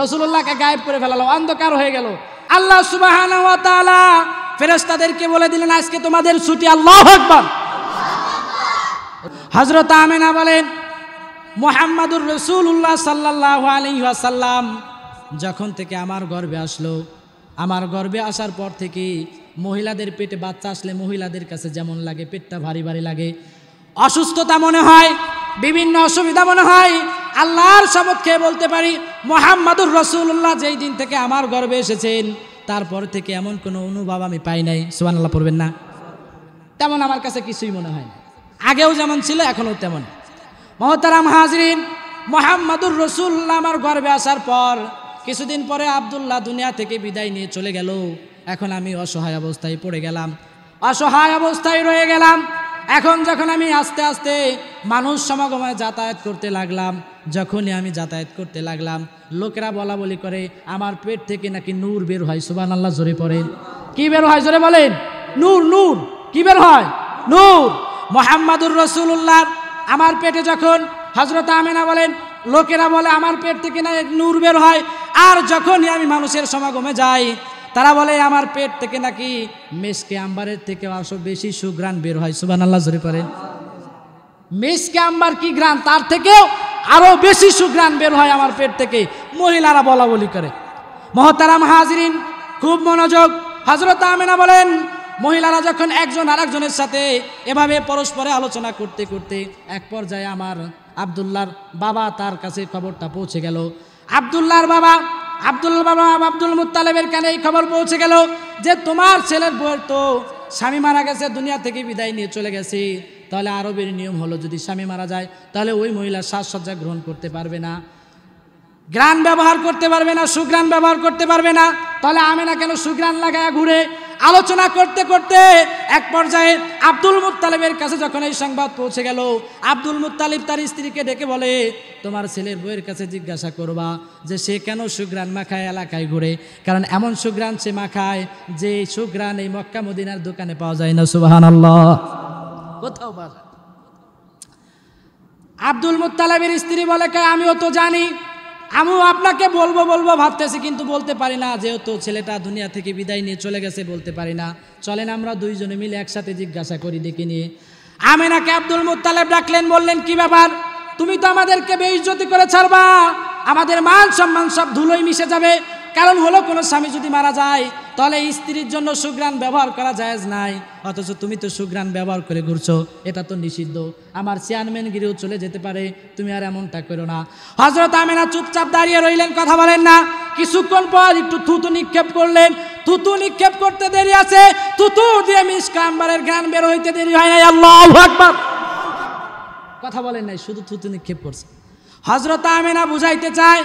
রসুল্লাহকে গায়েব করে ফেলালো অন্ধকার হয়ে গেল আল্লাহ সুবাহান ফেরেস্তাদেরকে বলে দিলেন আজকে তোমাদের ছুটি আল্লাহ আকবর হজরত আমেনা বলেন মোহাম্মদুর রসুল উল্লাহ সাল্লাহ আলহাসাল্লাম যখন থেকে আমার গর্বে আসলো আমার গর্বে আসার পর থেকে মহিলাদের পেটে বাচ্চা আসলে মহিলাদের কাছে যেমন লাগে পেটটা ভারী ভারী লাগে অসুস্থতা মনে হয় বিভিন্ন অসুবিধা মনে হয় আল্লাহর শপথ খেয়ে বলতে পারি মোহাম্মদুর রসুল্লাহ যেই দিন থেকে আমার গর্বে এসেছেন তারপর থেকে এমন কোনো অনুভব আমি পাই নাই আল্লাহ পড়বেন না তেমন আমার কাছে কিছুই মনে হয় না আগেও যেমন ছিল এখনও তেমন মহতারাম হাজরিন মোহাম্মদুর রসুল্লাহ আমার গর্বে আসার পর কিছুদিন পরে আবদুল্লাহ দুনিয়া থেকে বিদায় নিয়ে চলে গেল এখন আমি অসহায় অবস্থায় পড়ে গেলাম অসহায় অবস্থায় রয়ে গেলাম এখন যখন আমি আস্তে আস্তে মানুষ সমাগমে যাতায়াত করতে লাগলাম যখনই আমি যাতায়াত করতে লাগলাম লোকেরা বলা বলি করে আমার পেট থেকে নাকি নূর বের হয় সুবান আল্লাহ জোরে পড়েন কি বের হয় জোরে বলেন নূর নূর কি বের হয় নূর মোহাম্মদুর রসুল্লাহ আমার পেটে যখন হজরত আমেনা বলেন লোকেরা বলে আমার পেট থেকে না নূর বের হয় আর যখনই আমি মানুষের সমাগমে যাই তারা বলে আমার পেট থেকে নাকি মেসকে আম্বারের থেকে আসো বেশি সুগ্রাণ বের হয় সুবান আল্লাহ জোরে পারে মেসকে আম্বার কি গ্রাণ তার থেকেও আরও বেশি সুগ্রাণ বের হয় আমার পেট থেকে মহিলারা বলা বলি করে মহতারাম হাজরিন খুব মনোযোগ হজরত আমেনা বলেন মহিলারা যখন একজন আরেকজনের সাথে এভাবে পরস্পরে আলোচনা করতে করতে এক পর্যায়ে আমার আবদুল্লার বাবা তার কাছে খবরটা পৌঁছে গেল আবদুল্লার বাবা আব্দুল বাবা আব্দুল মুতালেবের কানে এই খবর পৌঁছে গেল যে তোমার ছেলের বউয়ের তো স্বামী মারা গেছে দুনিয়া থেকে বিদায় নিয়ে চলে গেছে তাহলে আরবের নিয়ম হলো যদি স্বামী মারা যায় তাহলে ওই মহিলা সাজসজ্জা গ্রহণ করতে পারবে না গ্রাণ ব্যবহার করতে পারবে না সুগ্রাণ ব্যবহার করতে পারবে না তাহলে আমি না কেন সুগ্রাণ লাগায় ঘুরে আলোচনা করতে করতে এক পর্যায়ে আব্দুল মুতালিবের কাছে যখন এই সংবাদ পৌঁছে গেল আব্দুল মুতালিব তার স্ত্রীকে ডেকে বলে তোমার ছেলের বইয়ের কাছে জিজ্ঞাসা করবা যে সে কেন সুগ্রাণ মাখায় এলাকায় ঘুরে কারণ এমন সুগ্রাণ সে মাখায় যে সুগ্রাণ এই মক্কা মদিনার দোকানে পাওয়া যায় না সুবাহান আল্লাহ কোথাও পাওয়া যায় আব্দুল মুতালিবের স্ত্রী বলে আমিও তো জানি আমিও আপনাকে বলবো বলবো ভাবতেছি কিন্তু বলতে পারি না যেহেতু ছেলেটা দুনিয়া থেকে বিদায় নিয়ে চলে গেছে বলতে পারি না চলেন আমরা দুইজনে মিলে একসাথে জিজ্ঞাসা করি ডেকে নিয়ে আমেনাকে আব্দুল মুতালেব ডাকলেন বললেন কি ব্যাপার তুমি তো আমাদেরকে বেইজ্জতি করে ছাড়বা আমাদের মান সম্মান সব ধুলোই মিশে যাবে কারণ হলো কোনো স্বামী যদি মারা যায় তাহলে স্ত্রীর জন্য সুগ্রাণ ব্যবহার করা যায় নাই অথচ তুমি তো সুগ্রাণ ব্যবহার করে ঘুরছো এটা তো নিষিদ্ধ আমার চেয়ারম্যান গিরেও চলে যেতে পারে তুমি আর এমনটা করো না হজরত আমেনা চুপচাপ দাঁড়িয়ে রইলেন কথা বলেন না কিছুক্ষণ পর একটু থুতু নিক্ষেপ করলেন থুতু নিক্ষেপ করতে দেরি আছে থুতু দিয়ে মিসকা গান বের হইতে দেরি হয় নাই আল্লাহ কথা বলেন নাই শুধু থুতু নিক্ষেপ করছে হজরত আমেনা বুঝাইতে চায়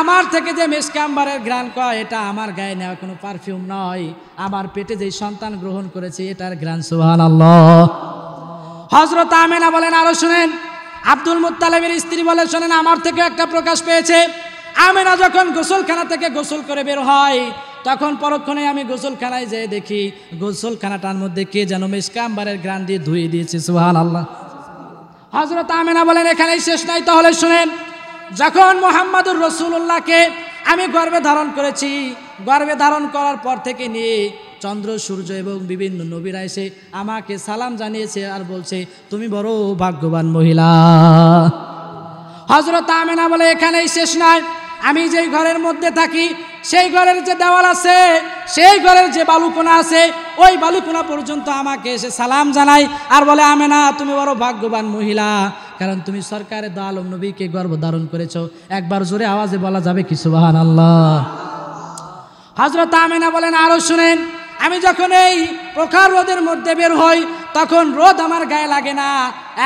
আমার থেকে যে মেসকে আম্বারের গ্রান কয় এটা আমার গায়ে নেওয়া কোনো পারফিউম নয় আমার পেটে যেই সন্তান গ্রহণ করেছে এটার গ্রান সোহান আল্লাহ হজরত আমেনা বলেন আরো শুনেন আব্দুল মুতালেমের স্ত্রী বলে শোনেন আমার থেকে একটা প্রকাশ পেয়েছে আমেনা যখন গোসলখানা থেকে গোসল করে বের হয় তখন পরক্ষণে আমি গোসলখানায় যেয়ে দেখি গোসলখানাটার মধ্যে কে যেন মিসকাম্বারের আম্বারের দিয়ে ধুয়ে দিয়েছে সোহান আল্লাহ হজরত আমেনা বলেন এখানেই শেষ নাই তাহলে শুনেন যখন মোহাম্মদুর রসুল্লাহকে আমি গর্বে ধারণ করেছি গর্বে ধারণ করার পর থেকে নিয়ে চন্দ্র সূর্য এবং বিভিন্ন নবীরা এসে আমাকে সালাম জানিয়েছে আর বলছে তুমি বড় ভাগ্যবান মহিলা হজরত আমেনা বলে এখানেই শেষ নয় আমি যেই ঘরের মধ্যে থাকি সেই ঘরের যে দেওয়াল আছে সেই ঘরের যে বালুকোনা আছে ওই বালুকোনা পর্যন্ত আমাকে এসে সালাম জানায় আর বলে আমেনা তুমি বড় ভাগ্যবান মহিলা কারণ তুমি সরকারে দো আলম নবীকে গর্ভধারণ করেছ একবার জোরে আওয়াজে বলা যাবে কি সুবাহান আল্লাহ হজরত আমিনা বলেন আরও শুনেন আমি যখন এই প্রখার রোদের মধ্যে বের হই তখন রোদ আমার গায়ে লাগে না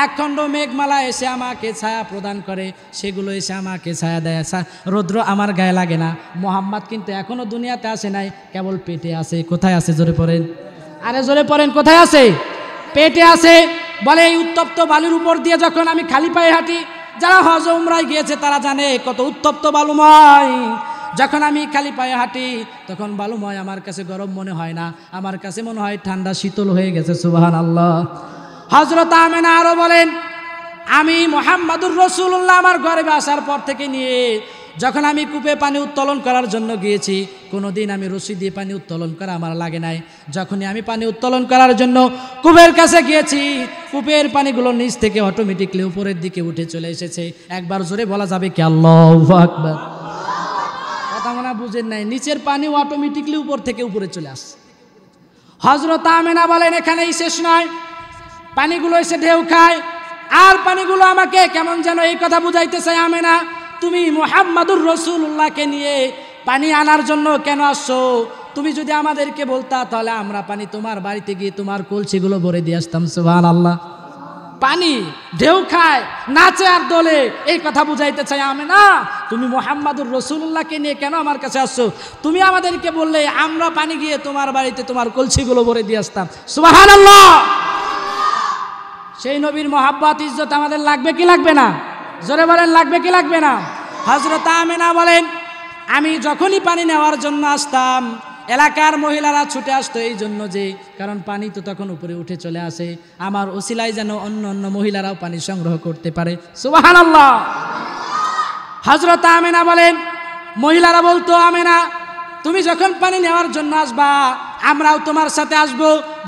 একখণ্ড মেঘমালা এসে আমাকে ছায়া প্রদান করে সেগুলো এসে আমাকে ছায়া দেয় আচ্ছা, রৌদ্র আমার গায়ে লাগে না মোহাম্মদ কিন্তু এখনও দুনিয়াতে আসে নাই কেবল পেটে আছে কোথায় আছে জোরে পড়েন আরে জোরে পড়েন কোথায় আছে পেটে আছে বলে এই উত্তপ্ত বালির উপর দিয়ে যখন আমি খালি পায়ে হাঁটি যারা হজ উমরায় গিয়েছে তারা জানে কত উত্তপ্ত বালুময় যখন আমি খালি পায়ে হাঁটি তখন বালুময় আমার কাছে গরম মনে হয় না আমার কাছে মনে হয় ঠান্ডা শীতল হয়ে গেছে সুবাহান আল্লাহ হজরত আমেনা আরও বলেন আমি মোহাম্মদুর রসুল্লাহ আমার ঘরে আসার পর থেকে নিয়ে যখন আমি কূপে পানি উত্তোলন করার জন্য গিয়েছি কোনো দিন আমি রশি দিয়ে পানি উত্তোলন করা আমার লাগে নাই যখনই আমি পানি উত্তোলন করার জন্য কূপের কাছে গিয়েছি কূপের পানিগুলো নিচ থেকে অটোমেটিকলি উপরের দিকে উঠে চলে এসেছে একবার জোরে বলা যাবে কি আল্লাহ আকবর কথা মনে বুঝেন নাই নিচের পানিও অটোমেটিকলি উপর থেকে উপরে চলে আসছে হজরত আমেনা বলেন এখানেই শেষ নয় পানিগুলো এসে ঢেউ খায় আর পানিগুলো আমাকে কেমন যেন এই কথা বুঝাইতে চাই আমেনা তুমি মোহাম্মদুর রসুল্লাহকে নিয়ে পানি আনার জন্য কেন আসছো তুমি যদি আমাদেরকে বলতা তাহলে আমরা পানি তোমার বাড়িতে গিয়ে তোমার কলসিগুলো ভরে দিয়ে আসতাম সুহান আল্লাহ পানি ঢেউ খায় নাচে আর দলে এই কথা বুঝাইতে চাই আমি না তুমি মোহাম্মদুর রসুল্লাহকে নিয়ে কেন আমার কাছে আসছো তুমি আমাদেরকে বললে আমরা পানি গিয়ে তোমার বাড়িতে তোমার কলসিগুলো ভরে দিয়ে আসতাম সুবাহান আল্লাহ সেই নবীর মহাব্বত ইজ্জত আমাদের লাগবে কি লাগবে না জোরে বলেন লাগবে কি লাগবে না হজরত আমেনা বলেন আমি যখনই পানি নেওয়ার জন্য আসতাম এলাকার মহিলারা ছুটে আসতো এই জন্য যে কারণ পানি তো তখন উপরে উঠে চলে আসে আমার ওসিলায় যেন অন্য অন্য মহিলারাও পানি সংগ্রহ করতে পারে সুবাহান আল্লাহ হজরত আমেনা বলেন মহিলারা বলতো আমেনা তুমি যখন পানি নেওয়ার জন্য আসবা আমরাও তোমার সাথে আসব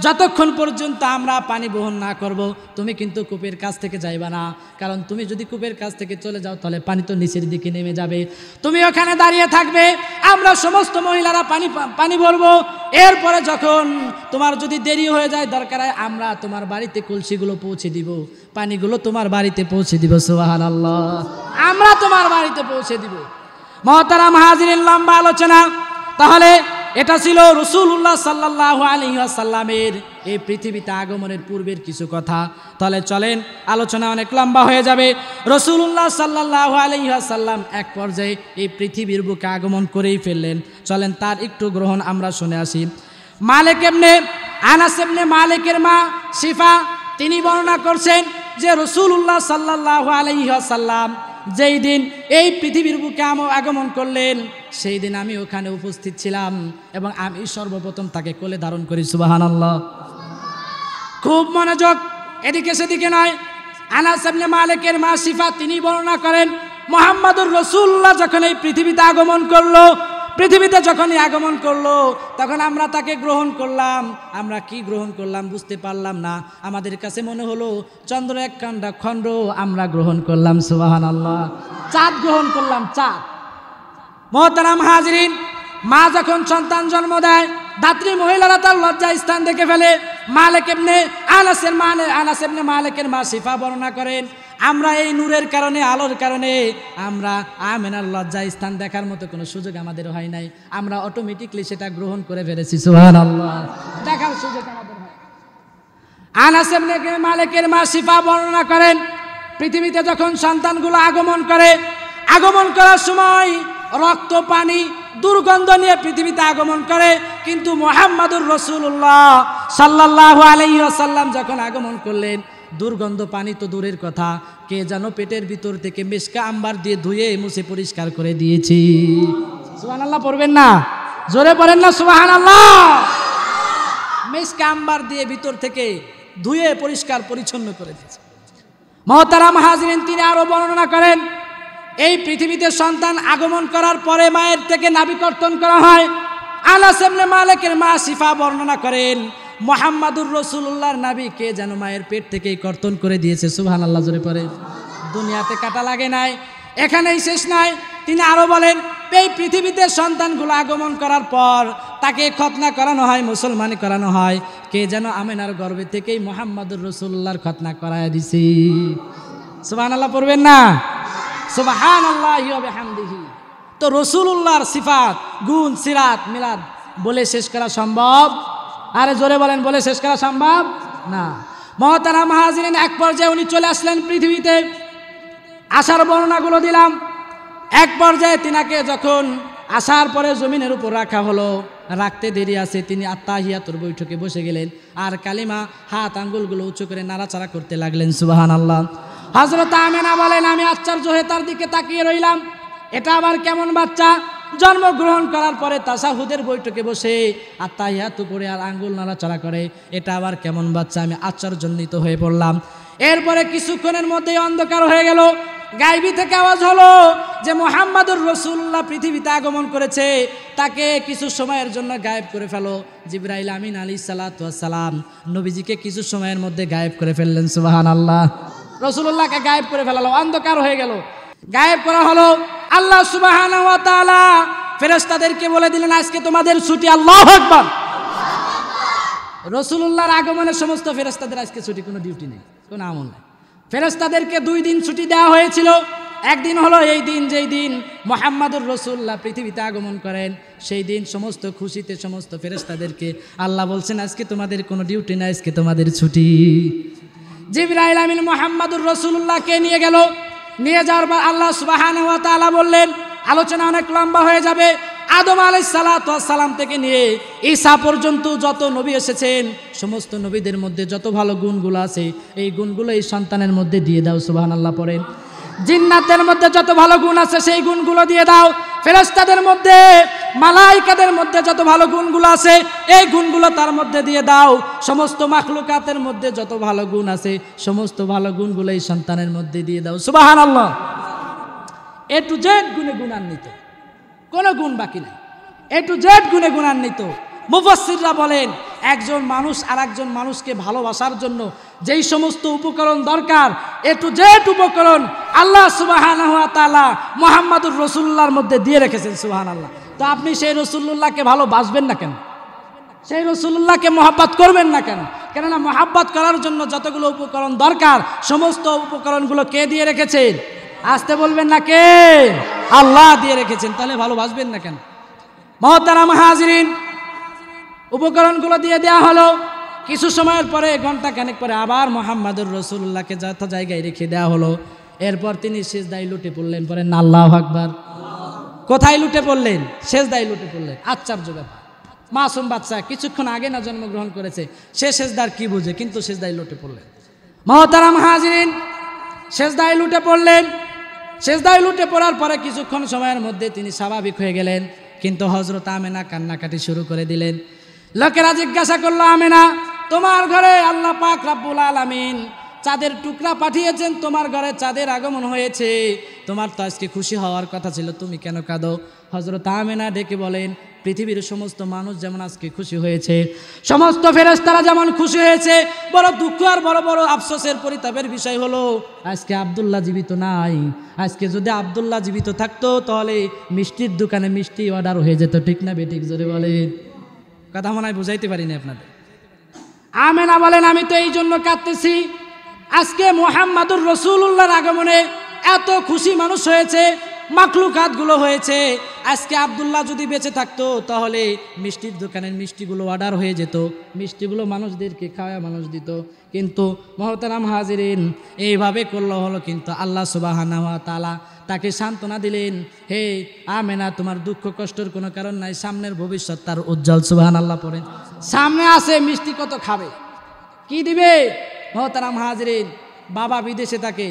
যতক্ষণ পর্যন্ত আমরা পানি বহন না করব তুমি কিন্তু কূপের কাছ থেকে যাইবা না কারণ তুমি যদি কূপের কাছ থেকে চলে যাও তাহলে পানি তো নিচের দিকে নেমে যাবে তুমি ওখানে দাঁড়িয়ে থাকবে আমরা সমস্ত মহিলারা পানি পানি ভরবো এরপরে যখন তোমার যদি দেরি হয়ে যায় দরকার হয় আমরা তোমার বাড়িতে কলসিগুলো পৌঁছে দিব পানিগুলো তোমার বাড়িতে পৌঁছে দিব সোহান আল্লাহ আমরা তোমার বাড়িতে পৌঁছে দিব মহতারাম হাজির লম্বা আলোচনা তাহলে এটা ছিল রসুল্লাহ সাল্লাহ আলহিহাসাল্লামের এই পৃথিবীতে আগমনের পূর্বের কিছু কথা তাহলে চলেন আলোচনা অনেক লম্বা হয়ে যাবে রসুল্লাহ সাল্লাহ আলহিহাসাল্লাম এক পর্যায়ে এই পৃথিবীর বুকে আগমন করেই ফেললেন চলেন তার একটু গ্রহণ আমরা শুনে আসি মালেক এমনে আনাস এমনে মালেকের মা শিফা তিনি বর্ণনা করছেন যে রসুল্লাহ সাল্লাহ আলহিহাসাল্লাম যেই দিন এই পৃথিবীর বুকে আমও আগমন করলেন সেই দিন আমি ওখানে উপস্থিত ছিলাম এবং আমি সর্বপ্রথম তাকে কোলে ধারণ করি সুবাহান আল্লাহ খুব মনোযোগ এদিকে সেদিকে নয় আনাস মালিকের মা শিফা তিনি বর্ণনা করেন মোহাম্মদুর রসুল্লাহ যখন এই পৃথিবীতে আগমন করলো পৃথিবীতে যখনই আগমন করলো তখন আমরা তাকে গ্রহণ করলাম আমরা কি গ্রহণ করলাম বুঝতে পারলাম না আমাদের কাছে মনে হলো চন্দ্র এক কাণ্ডা খণ্ড আমরা গ্রহণ করলাম সুবাহান আল্লাহ চাঁদ গ্রহণ করলাম চাঁদ মহতারাম হাজরিন মা যখন সন্তান জন্ম দেয় ধাত্রী মহিলারা তার লজ্জা স্থান দেখে ফেলে মালেকেমনে আনাসের মানে আনাসেমনে মালেকের মা শিফা বর্ণনা করেন আমরা এই নূরের কারণে আলোর কারণে আমরা আমেনার লজ্জা স্থান দেখার মতো কোনো সুযোগ আমাদের হয় নাই আমরা অটোমেটিকলি সেটা গ্রহণ করে ফেলেছি সুহান আল্লাহ দেখার সুযোগ আমাদের হয় আনাস মালিকের মা সিফা বর্ণনা করেন পৃথিবীতে যখন সন্তানগুলো আগমন করে আগমন করার সময় রক্ত পানি দুর্গন্ধ নিয়ে পৃথিবীতে আগমন করে কিন্তু মোহাম্মদুর রসুল্লাহ সাল্লাহ আলাইসাল্লাম যখন আগমন করলেন দুর্গন্ধ পানি তো দূরের কথা কে যেন পেটের ভিতর থেকে মেশকা আম্বার দিয়ে ধুয়ে মুছে পরিষ্কার করে দিয়েছি সুহান আল্লাহ পড়বেন না জোরে পড়েন না সুহান আল্লাহ মেশকা আম্বার দিয়ে ভিতর থেকে ধুয়ে পরিষ্কার পরিচ্ছন্ন করে দিয়েছে মহতারা হাজরিন তিনি আরও বর্ণনা করেন এই পৃথিবীতে সন্তান আগমন করার পরে মায়ের থেকে নাবিকর্তন করা হয় আনাস এমনে মালিকের মা শিফা বর্ণনা করেন মোহাম্মদুর রসুল্লাহর নাবি কে যেন মায়ের পেট থেকেই কর্তন করে দিয়েছে সুহান আল্লাহ জোরে পরে দুনিয়াতে কাটা লাগে নাই এখানেই শেষ নাই তিনি আরও বলেন এই পৃথিবীতে সন্তানগুলো আগমন করার পর তাকে খতনা করানো হয় মুসলমান করানো হয় কে যেন আমেনার গর্বে থেকেই মোহাম্মদুর রসুল্লাহর খতনা করায় দিছি সুবাহান আল্লাহ পড়বেন না সুবাহান আল্লাহ তো রসুল্লাহর সিফাত গুণ সিরাত মিলাদ বলে শেষ করা সম্ভব আরে জোরে বলেন বলে শেষ করা সম্ভব না মহতারা মাহাজিরেন এক পর্যায়ে উনি চলে আসলেন পৃথিবীতে আসার বর্ণনাগুলো দিলাম এক পর্যায়ে তিনাকে যখন আসার পরে জমিনের উপর রাখা হলো রাখতে দেরি আছে তিনি আত্মাহিয়াতুর বৈঠকে বসে গেলেন আর কালিমা হাত আঙ্গুলগুলো উঁচু করে নাড়াচাড়া করতে লাগলেন সুবাহান আল্লাহ হজরত আমেনা বলেন আমি আশ্চর্য হয়ে তার দিকে তাকিয়ে রইলাম এটা আবার কেমন বাচ্চা জন্মগ্রহণ করার পরে তাসাহুদের বৈঠকে বসে আর তাই তাইহাতু করে আর আঙ্গুল নাড়াচড়া করে এটা আবার কেমন বাচ্চা আমি আশ্চর্যজনিত হয়ে পড়লাম এরপরে কিছুক্ষণের মধ্যেই অন্ধকার হয়ে গেল গাইবি থেকে আওয়াজ হলো যে মোহাম্মদুর রসুল্লাহ পৃথিবীতে আগমন করেছে তাকে কিছু সময়ের জন্য গায়েব করে ফেলো জিব্রাইল আমিন আলী সালাতাম নবীজিকে কিছু সময়ের মধ্যে গায়েব করে ফেললেন সুবাহান আল্লাহ রসুল্লাহকে গায়েব করে ফেলালো অন্ধকার হয়ে গেল গায়েব করা হলো আল্লাহ সুবাহানা ফেরেস্তাদেরকে বলে দিলেন আজকে তোমাদের ছুটি আল্লাহ একবার রসুল্লাহর আগমনের সমস্ত ফেরেস্তাদের আজকে ছুটি কোনো ডিউটি নেই কোনো আমল নেই ফেরেস্তাদেরকে দুই দিন ছুটি দেওয়া হয়েছিল একদিন হলো এই দিন যেই দিন মোহাম্মদুর রসুল্লাহ পৃথিবীতে আগমন করেন সেই দিন সমস্ত খুশিতে সমস্ত ফেরেস্তাদেরকে আল্লাহ বলছেন আজকে তোমাদের কোনো ডিউটি নেই আজকে তোমাদের ছুটি জিবরাইল আমিন মোহাম্মদুর রসুল্লাহকে নিয়ে গেল নিয়ে যাওয়ার পর আল্লাহ সুবাহান তালা বললেন আলোচনা অনেক লম্বা হয়ে যাবে আদম আলাই সালাম থেকে নিয়ে ঈশা পর্যন্ত যত নবী এসেছেন সমস্ত নবীদের মধ্যে যত ভালো গুণগুলো আছে এই গুণগুলো এই সন্তানের মধ্যে দিয়ে দাও সুবাহান আল্লাহ পড়েন জিন্নাতের মধ্যে যত ভালো গুণ আছে সেই গুণগুলো দিয়ে দাও ফেরস্তাদের মধ্যে মালাইকাদের মধ্যে যত ভালো গুণগুলো আছে এই গুণগুলো তার মধ্যে দিয়ে দাও সমস্ত মাখলুকাতের মধ্যে যত ভালো গুণ আছে সমস্ত ভালো গুণগুলো এই সন্তানের মধ্যে দিয়ে দাও সুবাহান আল্লাহ এ টু জেড গুণে গুণান্বিত কোনো গুণ বাকি নাই এ টু জেড গুণে গুণান্বিত মুফাসিররা বলেন একজন মানুষ আর একজন মানুষকে ভালোবাসার জন্য যেই সমস্ত উপকরণ দরকার এটু যেট উপকরণ আল্লাহ সুবাহানা তালা মোহাম্মদুর রসুল্লার মধ্যে দিয়ে রেখেছেন সুবাহান আল্লাহ তো আপনি সেই রসুল্লাহকে ভালোবাসবেন না কেন সেই রসুল্লাহকে মহাব্বত করবেন না কেন কেননা মহাব্বত করার জন্য যতগুলো উপকরণ দরকার সমস্ত উপকরণগুলো কে দিয়ে রেখেছেন আসতে বলবেন না কে আল্লাহ দিয়ে রেখেছেন তাহলে ভালোবাসবেন না কেন মহতারা মাহাজরিন উপকরণগুলো দিয়ে দেয়া হলো কিছু সময়ের পরে ঘন্টা কানেক পরে আবার মোহাম্মদুর রসুল্লাহকে যথা জায়গায় রেখে দেওয়া হলো এরপর তিনি দায় লুটে পড়লেন পরে নাল্লাহ আকবর কোথায় লুটে পড়লেন দায় লুটে পড়লেন আশ্চর্য যুগে মাসুম বাচ্চা কিছুক্ষণ আগে না জন্মগ্রহণ করেছে সে সেজদার কি বুঝে কিন্তু সেজদাই লুটে পড়লেন মহতারাম হাজরিন দায় লুটে পড়লেন দায় লুটে পড়ার পরে কিছুক্ষণ সময়ের মধ্যে তিনি স্বাভাবিক হয়ে গেলেন কিন্তু হজরত আমেনা কান্নাকাটি শুরু করে দিলেন লোকেরা জিজ্ঞাসা করলো আমিনা তোমার ঘরে আল্লাহ পাক রাব্বুল আলামিন চাঁদের টুকরা পাঠিয়েছেন তোমার ঘরে চাঁদের আগমন হয়েছে তোমার তো আজকে খুশি হওয়ার কথা ছিল তুমি কেন কাঁদো হজরত আমেনা ডেকে বলেন পৃথিবীর সমস্ত মানুষ যেমন আজকে খুশি হয়েছে সমস্ত ফেরেস্তারা যেমন খুশি হয়েছে বড় দুঃখ আর বড় বড় আফসোসের পরিতাপের বিষয় হলো আজকে আবদুল্লাহ জীবিত নাই আজকে যদি আবদুল্লাহ জীবিত থাকতো তাহলে মিষ্টির দোকানে মিষ্টি অর্ডার হয়ে যেত ঠিক না বেঠিক জোরে বলেন কথা মনে হয় বুঝাইতে পারিনি আপনাদের আমেনা বলেন আমি তো এই জন্য কাঁদতেছি আজকে মোহাম্মদুর রসুল্লাহর আগমনে এত খুশি মানুষ হয়েছে মাকলুকাতগুলো হয়েছে আজকে আবদুল্লাহ যদি বেঁচে থাকতো তাহলে মিষ্টির দোকানের মিষ্টিগুলো অর্ডার হয়ে যেত মিষ্টিগুলো মানুষদেরকে খাওয়া মানুষ দিত কিন্তু মহতারাম হাজিরিন এইভাবে করলো হলো কিন্তু আল্লাহ সুবাহানা তালা তাকে সান্ত্বনা দিলেন হে আমেনা তোমার দুঃখ কষ্টর কোনো কারণ নাই সামনের ভবিষ্যৎ তার উজ্জ্বল সুবাহান আল্লাহ পড়েন সামনে আসে মিষ্টি কত খাবে কি দিবে মহতারাম হাজরিন বাবা বিদেশে থাকে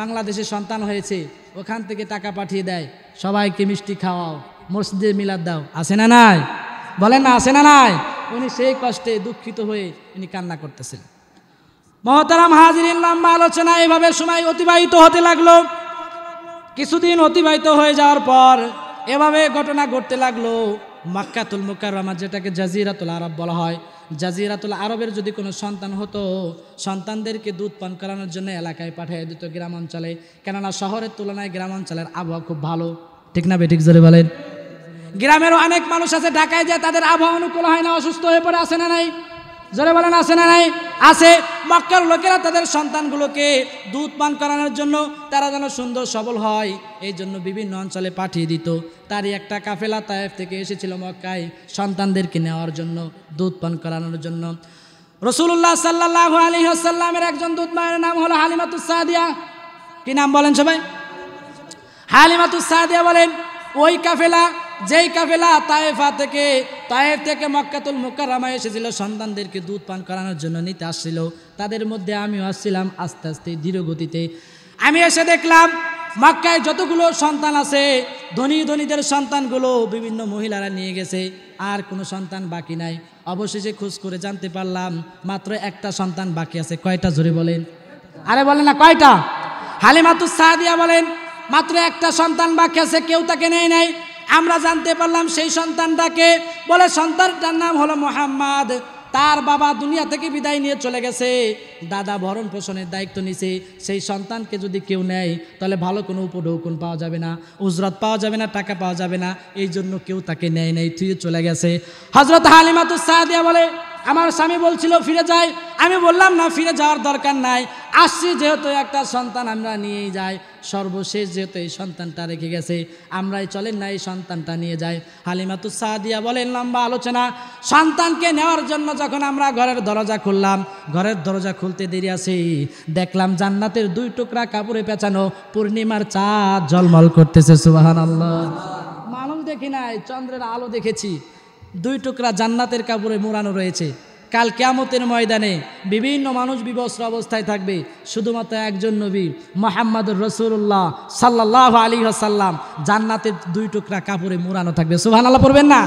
বাংলাদেশে সন্তান হয়েছে ওখান থেকে টাকা পাঠিয়ে দেয় সবাইকে মিষ্টি খাওয়াও মসজিদে মিলাদ দাও আসে না নাই বলেন না আসে না নাই উনি সেই কষ্টে দুঃখিত হয়ে উনি কান্না করতেছেন মহতারাম হাজির লম্বা আলোচনা এভাবে সময় অতিবাহিত হতে লাগলো কিছুদিন অতিবাহিত হয়ে যাওয়ার পর এভাবে ঘটনা ঘটতে লাগলো মাক্কাতুল মুকাররমা যেটাকে জাজিরাতুল আরব বলা হয় জাজিরাতুল আরবের যদি কোনো সন্তান হতো সন্তানদেরকে দুধ পান করানোর জন্য এলাকায় পাঠিয়ে দিত গ্রাম অঞ্চলে কেননা শহরের তুলনায় গ্রামাঞ্চলের আবহাওয়া খুব ভালো ঠিক না বেঠিক জোরে বলেন গ্রামেরও অনেক মানুষ আছে ঢাকায় যায় তাদের আবহাওয়া অনুকূল হয় না অসুস্থ হয়ে পড়ে আসে না নাই জোরে বলেন আছে না নাই আছে মক্কার লোকেরা তাদের সন্তানগুলোকে দুধ পান করানোর জন্য তারা যেন সুন্দর সবল হয় এই জন্য বিভিন্ন অঞ্চলে পাঠিয়ে দিত তারই একটা কাফেলা তায়েফ থেকে এসেছিল মক্কায় সন্তানদেরকে নেওয়ার জন্য দুধ পান করানোর জন্য রসুল্লাহ সাল্লাহ আলী আসাল্লামের একজন দুধ মায়ের নাম হলো হালিমাতুসাদিয়া কি নাম বলেন সবাই হালিমাতুসাদিয়া বলেন ওই কাফেলা যেই কাফেলা তায়েফা থেকে তায়েফ থেকে মক্কাতুল মোকারামা এসেছিল সন্তানদেরকে দুধ পান করানোর জন্য নিতে আসছিল তাদের মধ্যে আমিও আসছিলাম আস্তে আস্তে ধীর গতিতে আমি এসে দেখলাম মক্কায় যতগুলো সন্তান আছে ধনী ধনীদের সন্তানগুলো বিভিন্ন মহিলারা নিয়ে গেছে আর কোনো সন্তান বাকি নাই অবশেষে খোঁজ করে জানতে পারলাম মাত্র একটা সন্তান বাকি আছে কয়টা জোরে বলেন আরে বলেন না কয়টা হালিমাতু সাহাদিয়া বলেন মাত্র একটা সন্তান বাকি আছে কেউ তাকে নেয় নাই আমরা জানতে পারলাম সেই সন্তানটাকে বলে সন্তানটার নাম হলো মোহাম্মদ তার বাবা দুনিয়া থেকে বিদায় নিয়ে চলে গেছে দাদা ভরণ পোষণের দায়িত্ব নিছে সেই সন্তানকে যদি কেউ নেয় তাহলে ভালো কোনো উপঢৌকন পাওয়া যাবে না উজরত পাওয়া যাবে না টাকা পাওয়া যাবে না এই জন্য কেউ তাকে নেয় নেই থুয়ে চলে গেছে হজরত হালিমাতুসাদিয়া বলে আমার স্বামী বলছিল ফিরে যাই আমি বললাম না ফিরে যাওয়ার দরকার নাই আসছি যেহেতু একটা সন্তান আমরা নিয়েই যাই সর্বশেষ যেহেতু এই সন্তানটা রেখে গেছে আমরাই চলেন না এই সন্তানটা নিয়ে যাই হালিমাতু সাদিয়া বলেন লম্বা আলোচনা সন্তানকে নেওয়ার জন্য যখন আমরা ঘরের দরজা খুললাম ঘরের দরজা খুলতে দেরি আছি দেখলাম জান্নাতের দুই টুকরা কাপড়ে পেঁচানো পূর্ণিমার চাঁদ জলমল করতেছে সুবাহ আল্লাহ মানুষ দেখি নাই চন্দ্রের আলো দেখেছি দুই টুকরা জান্নাতের কাপড়ে মোড়ানো রয়েছে কাল কেয়ামতের ময়দানে বিভিন্ন মানুষ বিবস্ত্র অবস্থায় থাকবে শুধুমাত্র একজন নবী মোহাম্মদুর রসুল্লাহ সাল্লাহ আলী হাসাল্লাম জান্নাতের দুই টুকরা কাপড়ে মোড়ানো থাকবে সুহান আল্লাহ পড়বেন না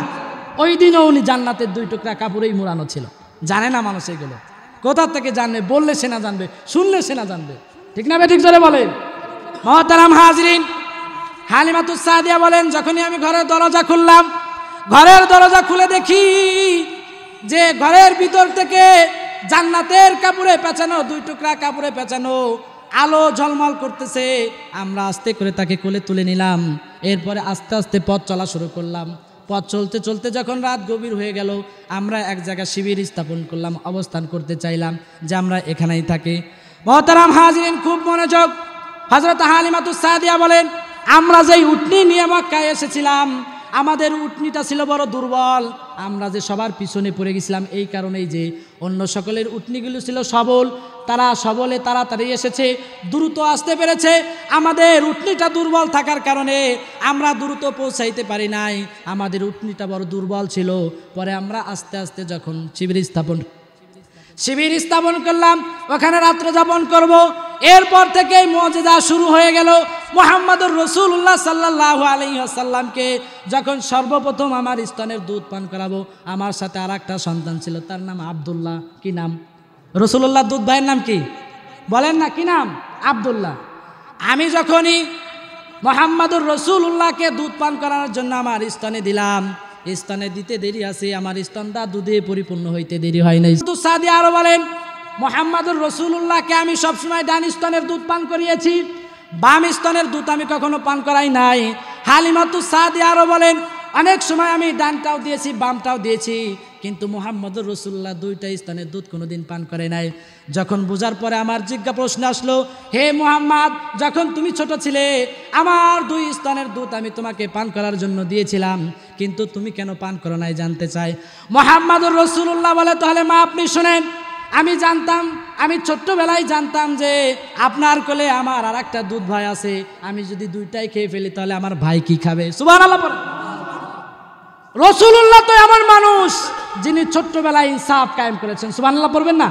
ওই দিনও উনি জান্নাতের দুই টুকরা কাপড়েই মোড়ানো ছিল জানে না মানুষ এগুলো কোথা থেকে জানবে বললে সে না জানবে শুনলে সে না জানবে ঠিক না ঠিক ধরে বলেন মহতারাম হাজরিন হালিমাতুস বলেন যখনই আমি ঘরের দরজা খুললাম ঘরের দরজা খুলে দেখি যে ঘরের ভিতর থেকে জান্নাতের কাপড়ে পেঁচানো দুই টুকরা কাপড়ে পেঁচানো আলো ঝলমল করতেছে আমরা আস্তে করে তাকে কোলে তুলে নিলাম এরপরে আস্তে আস্তে পথ চলা শুরু করলাম পথ চলতে চলতে যখন রাত গভীর হয়ে গেল আমরা এক জায়গায় শিবির স্থাপন করলাম অবস্থান করতে চাইলাম যে আমরা এখানেই থাকি মহতারাম হাজিরিন খুব মনোযোগ হজরত হালিমাতুসাদিয়া বলেন আমরা যেই উঠনি নিয়ে মক্কায় এসেছিলাম আমাদের উটনিটা ছিল বড় দুর্বল আমরা যে সবার পিছনে পড়ে গেছিলাম এই কারণেই যে অন্য সকলের উটনিগুলো ছিল সবল তারা সবলে তাড়াতাড়ি এসেছে দ্রুত আসতে পেরেছে আমাদের উটনিটা দুর্বল থাকার কারণে আমরা দ্রুত পৌঁছাইতে পারি নাই আমাদের উটনিটা বড় দুর্বল ছিল পরে আমরা আস্তে আস্তে যখন শিবির স্থাপন শিবির স্থাপন করলাম ওখানে রাত্র যাপন করবো এরপর থেকেই মজেদা শুরু হয়ে গেল মোহাম্মদুর রসুল্লাহ সাল্লাহ আলহিহাসাল্লামকে যখন সর্বপ্রথম আমার স্তনের দুধ পান করাবো আমার সাথে আর একটা সন্তান ছিল তার নাম আবদুল্লাহ কি নাম রসুল্লাহ দুধ ভাইয়ের নাম কি বলেন না কি নাম আবদুল্লাহ আমি যখনই মোহাম্মদুর রসুল্লাহকে দুধ পান করানোর জন্য আমার স্তনে দিলাম স্তনে দিতে দেরি আছে আমার স্তনটা দুধে পরিপূর্ণ হইতে দেরি হয় নাই সাদি আরো বলেন মোহাম্মদুর রসুল্লাহকে আমি সবসময় ডান স্তনের দুধ পান করিয়েছি বাম স্তনের দুধ আমি কখনো পান করাই নাই হালিমাতু সাদি আরও বলেন অনেক সময় আমি ডানটাও দিয়েছি বামটাও দিয়েছি কিন্তু মোহাম্মদুর রসুল্লাহ দুইটা স্তনের দুধ কোনোদিন পান করে নাই যখন বোঝার পরে আমার জিজ্ঞা প্রশ্ন আসলো হে মোহাম্মদ যখন তুমি ছোট ছিলে আমার দুই স্তনের দুধ আমি তোমাকে পান করার জন্য দিয়েছিলাম কিন্তু তুমি কেন পান করো নাই জানতে চাই মোহাম্মদুর রসুল্লাহ বলে তাহলে মা আপনি শোনেন আমি জানতাম আমি ছোট্টবেলায় জানতাম যে আপনার কোলে আমার আর একটা দুধ ভাই আছে আমি যদি দুইটাই খেয়ে ফেলি তাহলে আমার ভাই কি খাবে সুবাহ আল্লাহ রসুল্লাহ তো এমন মানুষ যিনি ছোট্টবেলায় ইনসাফ কায়েম করেছেন সুবাহ আল্লাহ পড়বেন না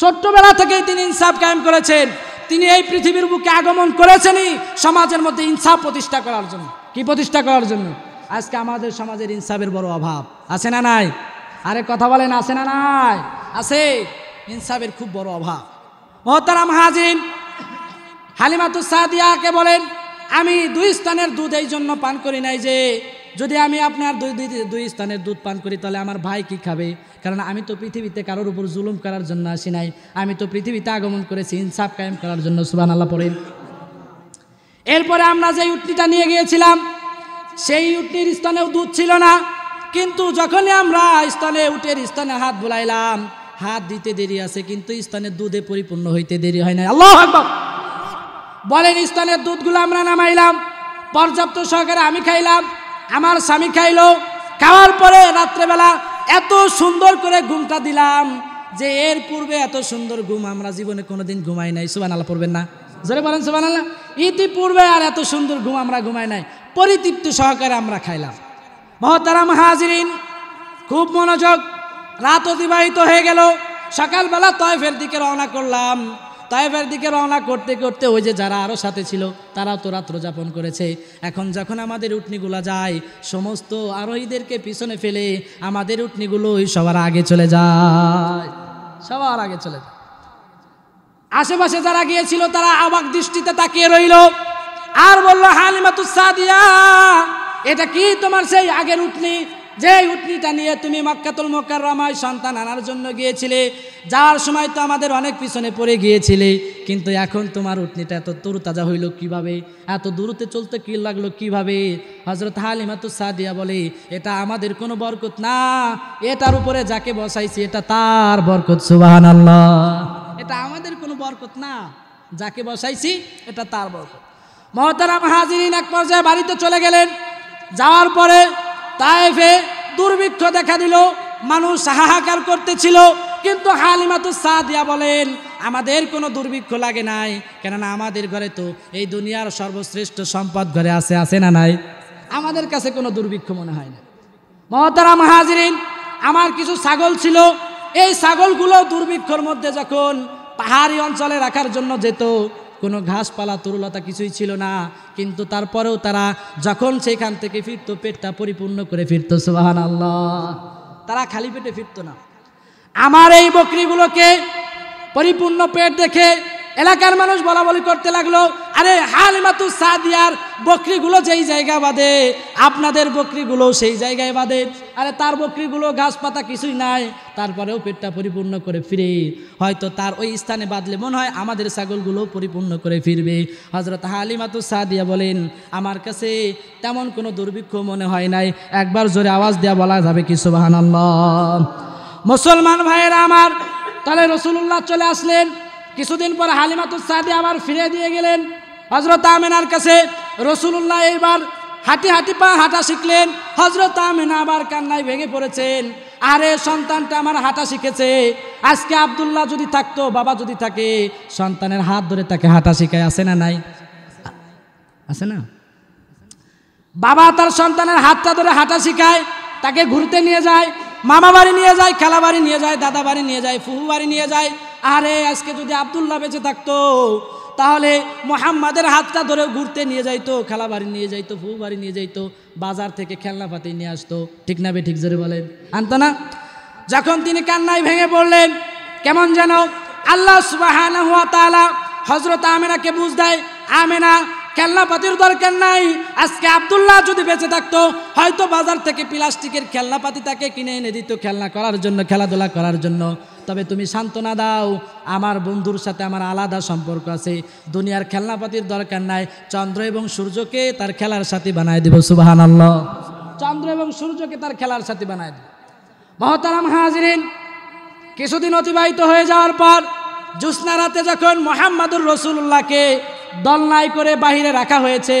ছোট্টবেলা থেকেই তিনি ইনসাফ কায়েম করেছেন তিনি এই পৃথিবীর বুকে আগমন করেছেনই সমাজের মধ্যে ইনসাফ প্রতিষ্ঠা করার জন্য কি প্রতিষ্ঠা করার জন্য আজকে আমাদের সমাজের ইনসাফের বড় অভাব আছে না নাই আরে কথা বলেন আছে না নাই আছে ইনসাফের খুব বড় অভাব মহতারাম হাজিন হালিমাতু সাদিয়াকে বলেন আমি দুই স্থানের দুধ এই জন্য পান করি নাই যে যদি আমি আপনার দুই দুই দুই স্থানের দুধ পান করি তাহলে আমার ভাই কি খাবে কারণ আমি তো পৃথিবীতে কারোর উপর জুলুম করার জন্য আসি নাই আমি তো পৃথিবীতে আগমন করেছি ইনসাফ কায়েম করার জন্য সুবান আল্লাহ পড়েন এরপরে আমরা যে উটনিটা নিয়ে গিয়েছিলাম সেই উটনির স্থানেও দুধ ছিল না কিন্তু যখনই আমরা স্থানে উটের স্থানে হাত বুলাইলাম হাত দিতে দেরি আছে কিন্তু স্থানে দুধে পরিপূর্ণ হইতে দেরি হয় না আল্লাহ বলেন স্তনের দুধগুলো আমরা নামাইলাম পর্যাপ্ত সহকারে আমি খাইলাম আমার স্বামী খাইলো খাওয়ার পরে রাত্রেবেলা এত সুন্দর করে ঘুমটা দিলাম যে এর পূর্বে এত সুন্দর ঘুম আমরা জীবনে কোনোদিন ঘুমাই নাই সুবান আল্লাহ পড়বেন না জোরে বলেন সুবান আল্লাহ ইতিপূর্বে আর এত সুন্দর ঘুম আমরা ঘুমাই নাই পরিতৃপ্ত সহকারে আমরা খাইলাম মহতারাম হাজিরিন খুব মনোযোগ রাত অতিবাহিত হয়ে গেল সকালবেলা তয়েফের দিকে রওনা করলাম তয়েফের দিকে রওনা করতে করতে ওই যে যারা আরও সাথে ছিল তারাও তো রাত্র যাপন করেছে এখন যখন আমাদের উটনিগুলা যায় সমস্ত আরোহীদেরকে পিছনে ফেলে আমাদের উটনিগুলোই সবার আগে চলে যায় সবার আগে চলে যায় আশেপাশে যারা গিয়েছিল তারা আবাক দৃষ্টিতে তাকিয়ে রইল আর বলল হালিমাতুসাদিয়া এটা কি তোমার সেই আগের উঠনি যে উটনিটা নিয়ে তুমি মক্কাতুল মক্কার রামায় সন্তান আনার জন্য গিয়েছিলে যাওয়ার সময় তো আমাদের অনেক পিছনে পড়ে গিয়েছিলে কিন্তু এখন তোমার উটনিটা এত তরুতাজা হইল কিভাবে এত দূরতে চলতে কি লাগলো কিভাবে হজরত তো সাদিয়া বলে এটা আমাদের কোনো বরকত না এটার উপরে যাকে বসাইছি এটা তার বরকত সুবাহান আল্লাহ এটা আমাদের কোনো বরকত না যাকে বসাইছি এটা তার বরকত মহতারাম হাজির এক পর্যায়ে বাড়িতে চলে গেলেন যাওয়ার পরে তাইফে দুর্ভিক্ষ দেখা দিল মানুষ হাহাকার করতেছিল কিন্তু হালিমাতু সাদিয়া বলেন আমাদের কোনো দুর্ভিক্ষ লাগে নাই কেননা আমাদের ঘরে তো এই দুনিয়ার সর্বশ্রেষ্ঠ সম্পদ ঘরে আছে আছে না নাই আমাদের কাছে কোনো দুর্ভিক্ষ মনে হয় না মহতারা মাহাজিরিন আমার কিছু ছাগল ছিল এই ছাগলগুলো দুর্ভিক্ষর মধ্যে যখন পাহাড়ি অঞ্চলে রাখার জন্য যেত কোনো ঘাসপালা তরুলতা কিছুই ছিল না কিন্তু তারপরেও তারা যখন সেখান থেকে ফিরতো পেটটা পরিপূর্ণ করে ফিরতো সুবাহান আল্লাহ তারা খালি পেটে ফিরতো না আমার এই বকরিগুলোকে পরিপূর্ণ পেট দেখে এলাকার মানুষ বলা বলি করতে লাগলো আরে হালিমাতু সাদিয়ার বকরিগুলো যেই জায়গা বাঁধে আপনাদের বকরিগুলো সেই জায়গায় বাঁধে আরে তার বকরিগুলো গাছ পাতা কিছুই নাই তারপরেও পেটটা পরিপূর্ণ করে ফিরে হয়তো তার ওই স্থানে বাঁধলে মনে হয় আমাদের ছাগলগুলো পরিপূর্ণ করে ফিরবে হজরত হালিমাতু সাদিয়া বলেন আমার কাছে তেমন কোনো দুর্ভিক্ষ মনে হয় নাই একবার জোরে আওয়াজ দেওয়া বলা যাবে কি সুবাহান মুসলমান ভাইয়েরা আমার তাহলে রসুল্লাহ চলে আসলেন কিছুদিন পর হালিমাতুস সাদি আবার ফিরে দিয়ে গেলেন হজরত আমেনার কাছে রসুল্লাহ এইবার হাঁটি হাঁটি পা হাঁটা শিখলেন হজরত আমেনা আবার কান্নায় ভেঙে পড়েছেন আরে সন্তানটা আমার হাঁটা শিখেছে আজকে আবদুল্লাহ যদি থাকতো বাবা যদি থাকে সন্তানের হাত ধরে তাকে হাঁটা শিখায় আছে না নাই আছে না বাবা তার সন্তানের হাতটা ধরে হাঁটা শিখায় তাকে ঘুরতে নিয়ে যায় মামা বাড়ি নিয়ে যায় খেলা বাড়ি নিয়ে যায় দাদা বাড়ি নিয়ে যায় ফুহু বাড়ি নিয়ে যায় আরে আজকে যদি আবদুল্লাহ বেঁচে থাকতো তাহলে মোহাম্মদের হাতটা ধরে ঘুরতে নিয়ে যাইতো খেলা বাড়ি নিয়ে যাইতো ফু বাড়ি নিয়ে যাইতো বাজার থেকে খেলনা পাতি নিয়ে আসতো ঠিক না বে ঠিক জোরে বলেন আনতো না যখন তিনি কান্নায় ভেঙে পড়লেন কেমন যেন আল্লাহ সুবাহানা হুয়া তালা হজরত আমেনাকে বুঝ দেয় আমেনা খেলনাপাতির দরকার নাই আজকে আবদুল্লাহ যদি বেঁচে থাকতো হয়তো বাজার থেকে প্লাস্টিকের খেলনাপাতি তাকে কিনে এনে দিত খেলনা করার জন্য খেলাধুলা করার জন্য তবে তুমি সান্ত্বনা দাও আমার বন্ধুর সাথে আমার আলাদা সম্পর্ক আছে দুনিয়ার খেলনাপাতির দরকার নাই চন্দ্র এবং সূর্যকে তার খেলার সাথী বানায় দেব সুবাহান আল্লাহ চন্দ্র এবং সূর্যকে তার খেলার সাথী বানায় দেব মহতারাম হাজিরিন কিছুদিন অতিবাহিত হয়ে যাওয়ার পর জুসনা রাতে যখন মোহাম্মদুর রসুল্লাহকে দলনায় করে বাহিরে রাখা হয়েছে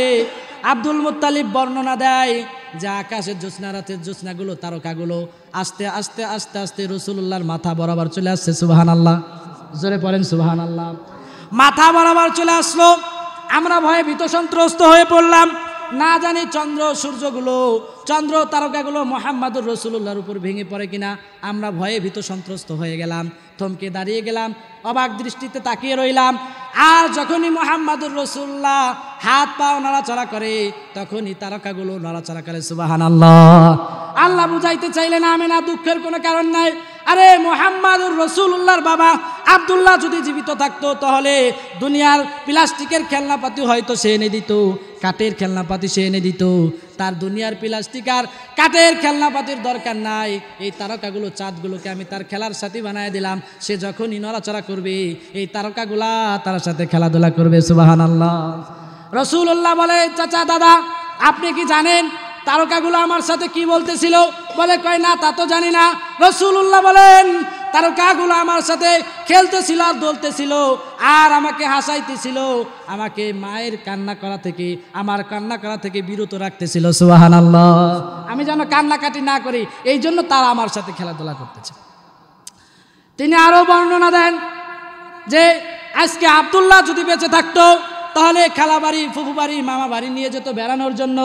আব্দুল মুতালিব বর্ণনা দেয় যা আকাশের জোৎসনা রাতের জ্যোৎস্নাগুলো তারকাগুলো আস্তে আস্তে আস্তে আস্তে রসুল্লাহর মাথা বরাবর চলে আসছে সুবাহান আল্লাহ জোরে পড়েন সুবাহান আল্লাহ মাথা বরাবর চলে আসলো আমরা ভয়ে ভীত সন্ত্রস্ত হয়ে পড়লাম না জানি চন্দ্র সূর্যগুলো চন্দ্র তারকাগুলো মোহাম্মদুর রসুল্লাহর উপর ভেঙে পড়ে কিনা আমরা ভয়ে ভীত সন্ত্রস্ত হয়ে গেলাম থমকে দাঁড়িয়ে গেলাম অবাক দৃষ্টিতে তাকিয়ে রইলাম আর যখনই মোহাম্মদুর রসুল্লাহ হাত পাও নড়াচড়া করে তখনই তারকাগুলো নড়াচড়া করে সুবাহান আল্লাহ আল্লাহ বুঝাইতে চাইলেন আমি না দুঃখের কোনো কারণ নাই আরে মোহাম্মদুর রসুল্লাহর বাবা আবদুল্লাহ যদি জীবিত থাকতো তাহলে দুনিয়ার প্লাস্টিকের খেলনাপাতি হয়তো সে এনে দিত কাঠের খেলনাপাতি সে এনে দিত তার দুনিয়ার প্লাস্টিক আর কাঠের খেলনাপাতির দরকার নাই এই তারকাগুলো চাঁদগুলোকে আমি তার খেলার সাথী বানায় দিলাম সে যখনই নড়াচড়া করবে এই তারকাগুলা তার সাথে খেলাধুলা করবে সুবাহান আল্লাহ রসুল্লাহ বলে চাচা দাদা আপনি কি জানেন তারকাগুলো আমার সাথে কি বলতেছিল বলে কয় না তা তো জানি না রসুল্লাহ বলেন তারকাগুলো আমার সাথে খেলতেছিল আর দলতেছিল আর আমাকে হাসাইতেছিল আমাকে মায়ের কান্না করা থেকে আমার কান্না করা থেকে বিরত রাখতেছিল সুহান আল্লাহ আমি যেন কান্নাকাটি না করি এই জন্য তারা আমার সাথে খেলাধুলা করতেছে তিনি আরও বর্ণনা দেন যে আজকে আবদুল্লাহ যদি বেঁচে থাকতো তাহলে খেলা ফুফু ফুফুবাড়ি মামা বাড়ি নিয়ে যেত বেড়ানোর জন্য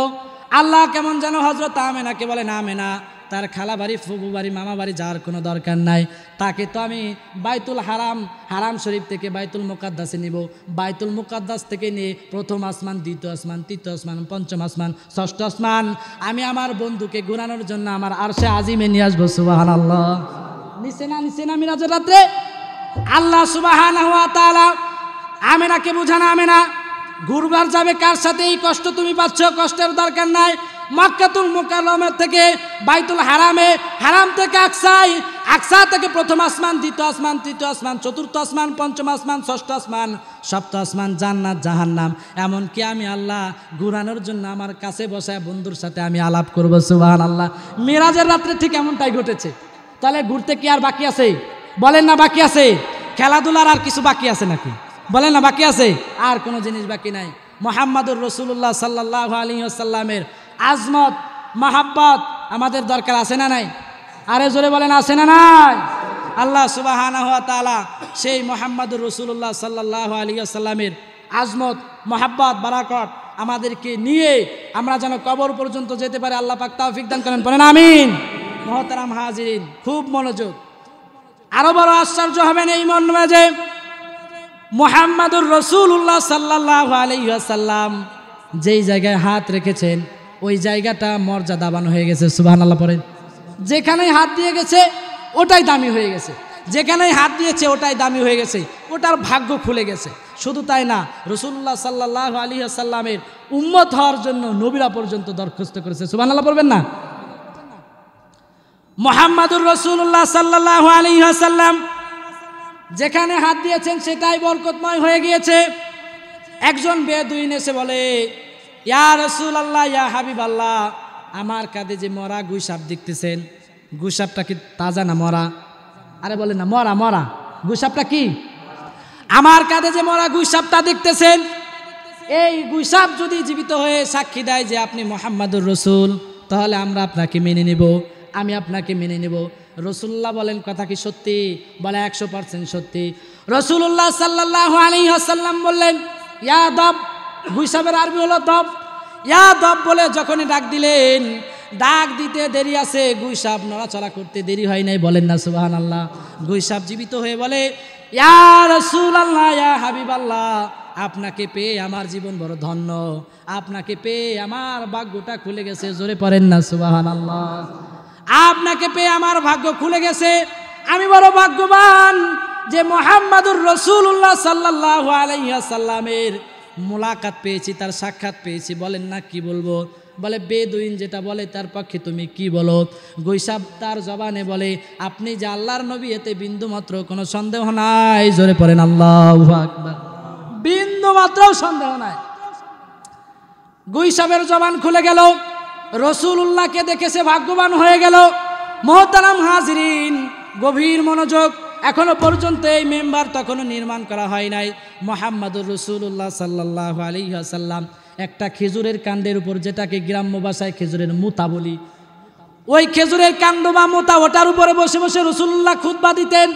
আল্লাহ কেমন যেন হজরত আমেনাকে না আমেনা তার খালা বাড়ি ফুবু বাড়ি মামা বাড়ি যাওয়ার কোনো দরকার নাই তাকে তো আমি বাইতুল হারাম হারাম শরীফ থেকে বাইতুল মুকাদ্দাসে নিব বাইতুল মুকাদ্দাস থেকে নিয়ে প্রথম আসমান দ্বিতীয় আসমান তৃতীয় আসমান পঞ্চম আসমান ষষ্ঠ আসমান আমি আমার বন্ধুকে ঘুরানোর জন্য আমার আরশে আজিমে নিয়ে আসবো সুবাহান আল্লাহ নিচে না নিচে না মিরাজের রাত্রে আল্লাহ সুবাহান আমেনাকে বুঝানা আমেনা ঘুরবার যাবে কার সাথে এই কষ্ট তুমি পাচ্ছ কষ্টের দরকার নাই মক্কাতুল মোকালমের থেকে বাইতুল হারামে হারাম থেকে আকসাই আকসা থেকে প্রথম আসমান দ্বিতীয় আসমান তৃতীয় আসমান চতুর্থ আসমান পঞ্চম আসমান ষষ্ঠ আসমান সপ্ত আসমান জান্নাত জাহান্নাম এমনকি আমি আল্লাহ ঘুরানোর জন্য আমার কাছে বসায় বন্ধুর সাথে আমি আলাপ করবো সুবাহ আল্লাহ মেরাজের রাত্রে ঠিক এমনটাই ঘটেছে তাহলে ঘুরতে কি আর বাকি আছে বলেন না বাকি আছে খেলাধুলার আর কিছু বাকি আছে নাকি বলে না বাকি আছে আর কোনো জিনিস বাকি নাই মোহাম্মদুর রসুল্লাহ সাল্লাহ আলী আসাল্লামের আজমত মাহাব্বত আমাদের দরকার আছে না নাই আরে জোরে বলেন আছে না নাই আল্লাহ সুবাহ সেই মোহাম্মদুর রসুল্লাহ সাল্লাহ আলী আসাল্লামের আজমত মহাব্বত বারাকট আমাদেরকে নিয়ে আমরা যেন কবর পর্যন্ত যেতে পারে আল্লাহ পাক তাওফিক করেন বলেন আমিন মহতারাম হাজির খুব মনোযোগ আরও বড় আশ্চর্য হবেন এই মন যে মোহাম্মদুর রসুল্লাহ সাল্লাহ আলহাসাল্লাম যেই জায়গায় হাত রেখেছেন ওই জায়গাটা মর্যাদাবান হয়ে গেছে সুবাহ আল্লাহ পরে যেখানেই হাত দিয়ে গেছে ওটাই দামি হয়ে গেছে যেখানেই হাত দিয়েছে ওটাই দামি হয়ে গেছে ওটার ভাগ্য খুলে গেছে শুধু তাই না রসুল্লাহ সাল্লাহ আলী সাল্লামের উম্মত হওয়ার জন্য নবীরা পর্যন্ত দরখাস্ত করেছে সুবাহ আল্লাহ পড়বেন না মোহাম্মদুর রসুল্লাহ সাল্লাহ আলী সাল্লাম যেখানে হাত দিয়েছেন সেটাই বরকতময় হয়ে গিয়েছে একজন বেদুইন এসে বলে ইয়া রসুল আল্লাহ ইয়া হাবিব আল্লাহ আমার কাঁধে যে মরা গুসাপ দেখতেছেন গুসাপটা কি তাজা না মরা আরে বলে না মরা মরা গুইসাপটা কি আমার কাঁধে যে মরা গুইসাপটা দেখতেছেন এই গুইসাপ যদি জীবিত হয়ে সাক্ষী দেয় যে আপনি মোহাম্মদুর রসুল তাহলে আমরা আপনাকে মেনে নেব আমি আপনাকে মেনে নেব রসুল্লাহ বলেন কথা কি সত্যি বলে একশো পার্সেন্ট সত্যি রসুল্লাহ সাল্লাহ আলী হাসাল্লাম বললেন ইয়া দব গুইসাবের আরবি হলো দব ইয়া দব বলে যখনই ডাক দিলেন ডাক দিতে দেরি আছে গুইসাব নড়াচড়া করতে দেরি হয় নাই বলেন না সুবাহান আল্লাহ গুইসাব জীবিত হয়ে বলে ইয়া রসুল আল্লাহ ইয়া হাবিব আল্লাহ আপনাকে পেয়ে আমার জীবন বড় ধন্য আপনাকে পেয়ে আমার গোটা খুলে গেছে জোরে পড়েন না সুবাহান আল্লাহ আপনাকে পেয়ে আমার ভাগ্য খুলে গেছে আমি বড় ভাগ্যবান যে মোহাম্মদুর রসুল্লাহ সাল্লাহ আলাইসাল্লামের মোলাকাত পেয়েছি তার সাক্ষাৎ পেয়েছি বলেন না কি বলবো বলে বেদুইন যেটা বলে তার পক্ষে তুমি কি বলো গৈসাব তার জবানে বলে আপনি যে আল্লাহর নবী এতে বিন্দুমাত্র কোনো সন্দেহ নাই জোরে পড়েন আল্লাহ আকবার বিন্দুমাত্রও সন্দেহ নাই গুইসাবের জবান খুলে গেল রসুল্লাহকে দেখে সে ভাগ্যবান হয়ে গেল মহতারাম হাজরিন গভীর মনোযোগ এখনো পর্যন্ত এই মেম্বার তখনও নির্মাণ করা হয় নাই মোহাম্মদুর রসুল্লাহ সাল্লাহ আসাল্লাম একটা খেজুরের কাণ্ডের উপর যেটাকে গ্রাম্য ভাষায় খেজুরের মুতা বলি ওই খেজুরের কাণ্ড বা মোতা ওটার উপরে বসে বসে রসুল্লাহ খুদ্া দিতেন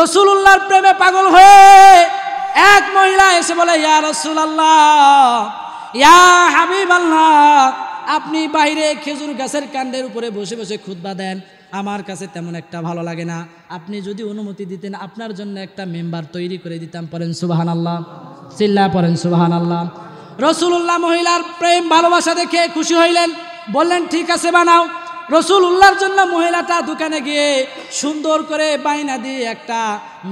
রসুল্লাহর প্রেমে পাগল হয়ে এক মহিলা এসে বলে ইয়া রসুল আল্লাহ ইয়া হাবিব আল্লাহ আপনি বাইরে খেজুর গাছের কাণ্ডের উপরে বসে বসে খুদ্া দেন আমার কাছে তেমন একটা ভালো লাগে না আপনি যদি অনুমতি দিতেন আপনার জন্য একটা মেম্বার তৈরি করে দিতাম পরেন সুবাহান আল্লাহ চিল্লা পরেন সুবাহান আল্লাহ রসুল্লাহ মহিলার প্রেম ভালোবাসা দেখে খুশি হইলেন বললেন ঠিক আছে বানাও রসুল উল্লাহর জন্য মহিলাটা দোকানে গিয়ে সুন্দর করে বাইনা দিয়ে একটা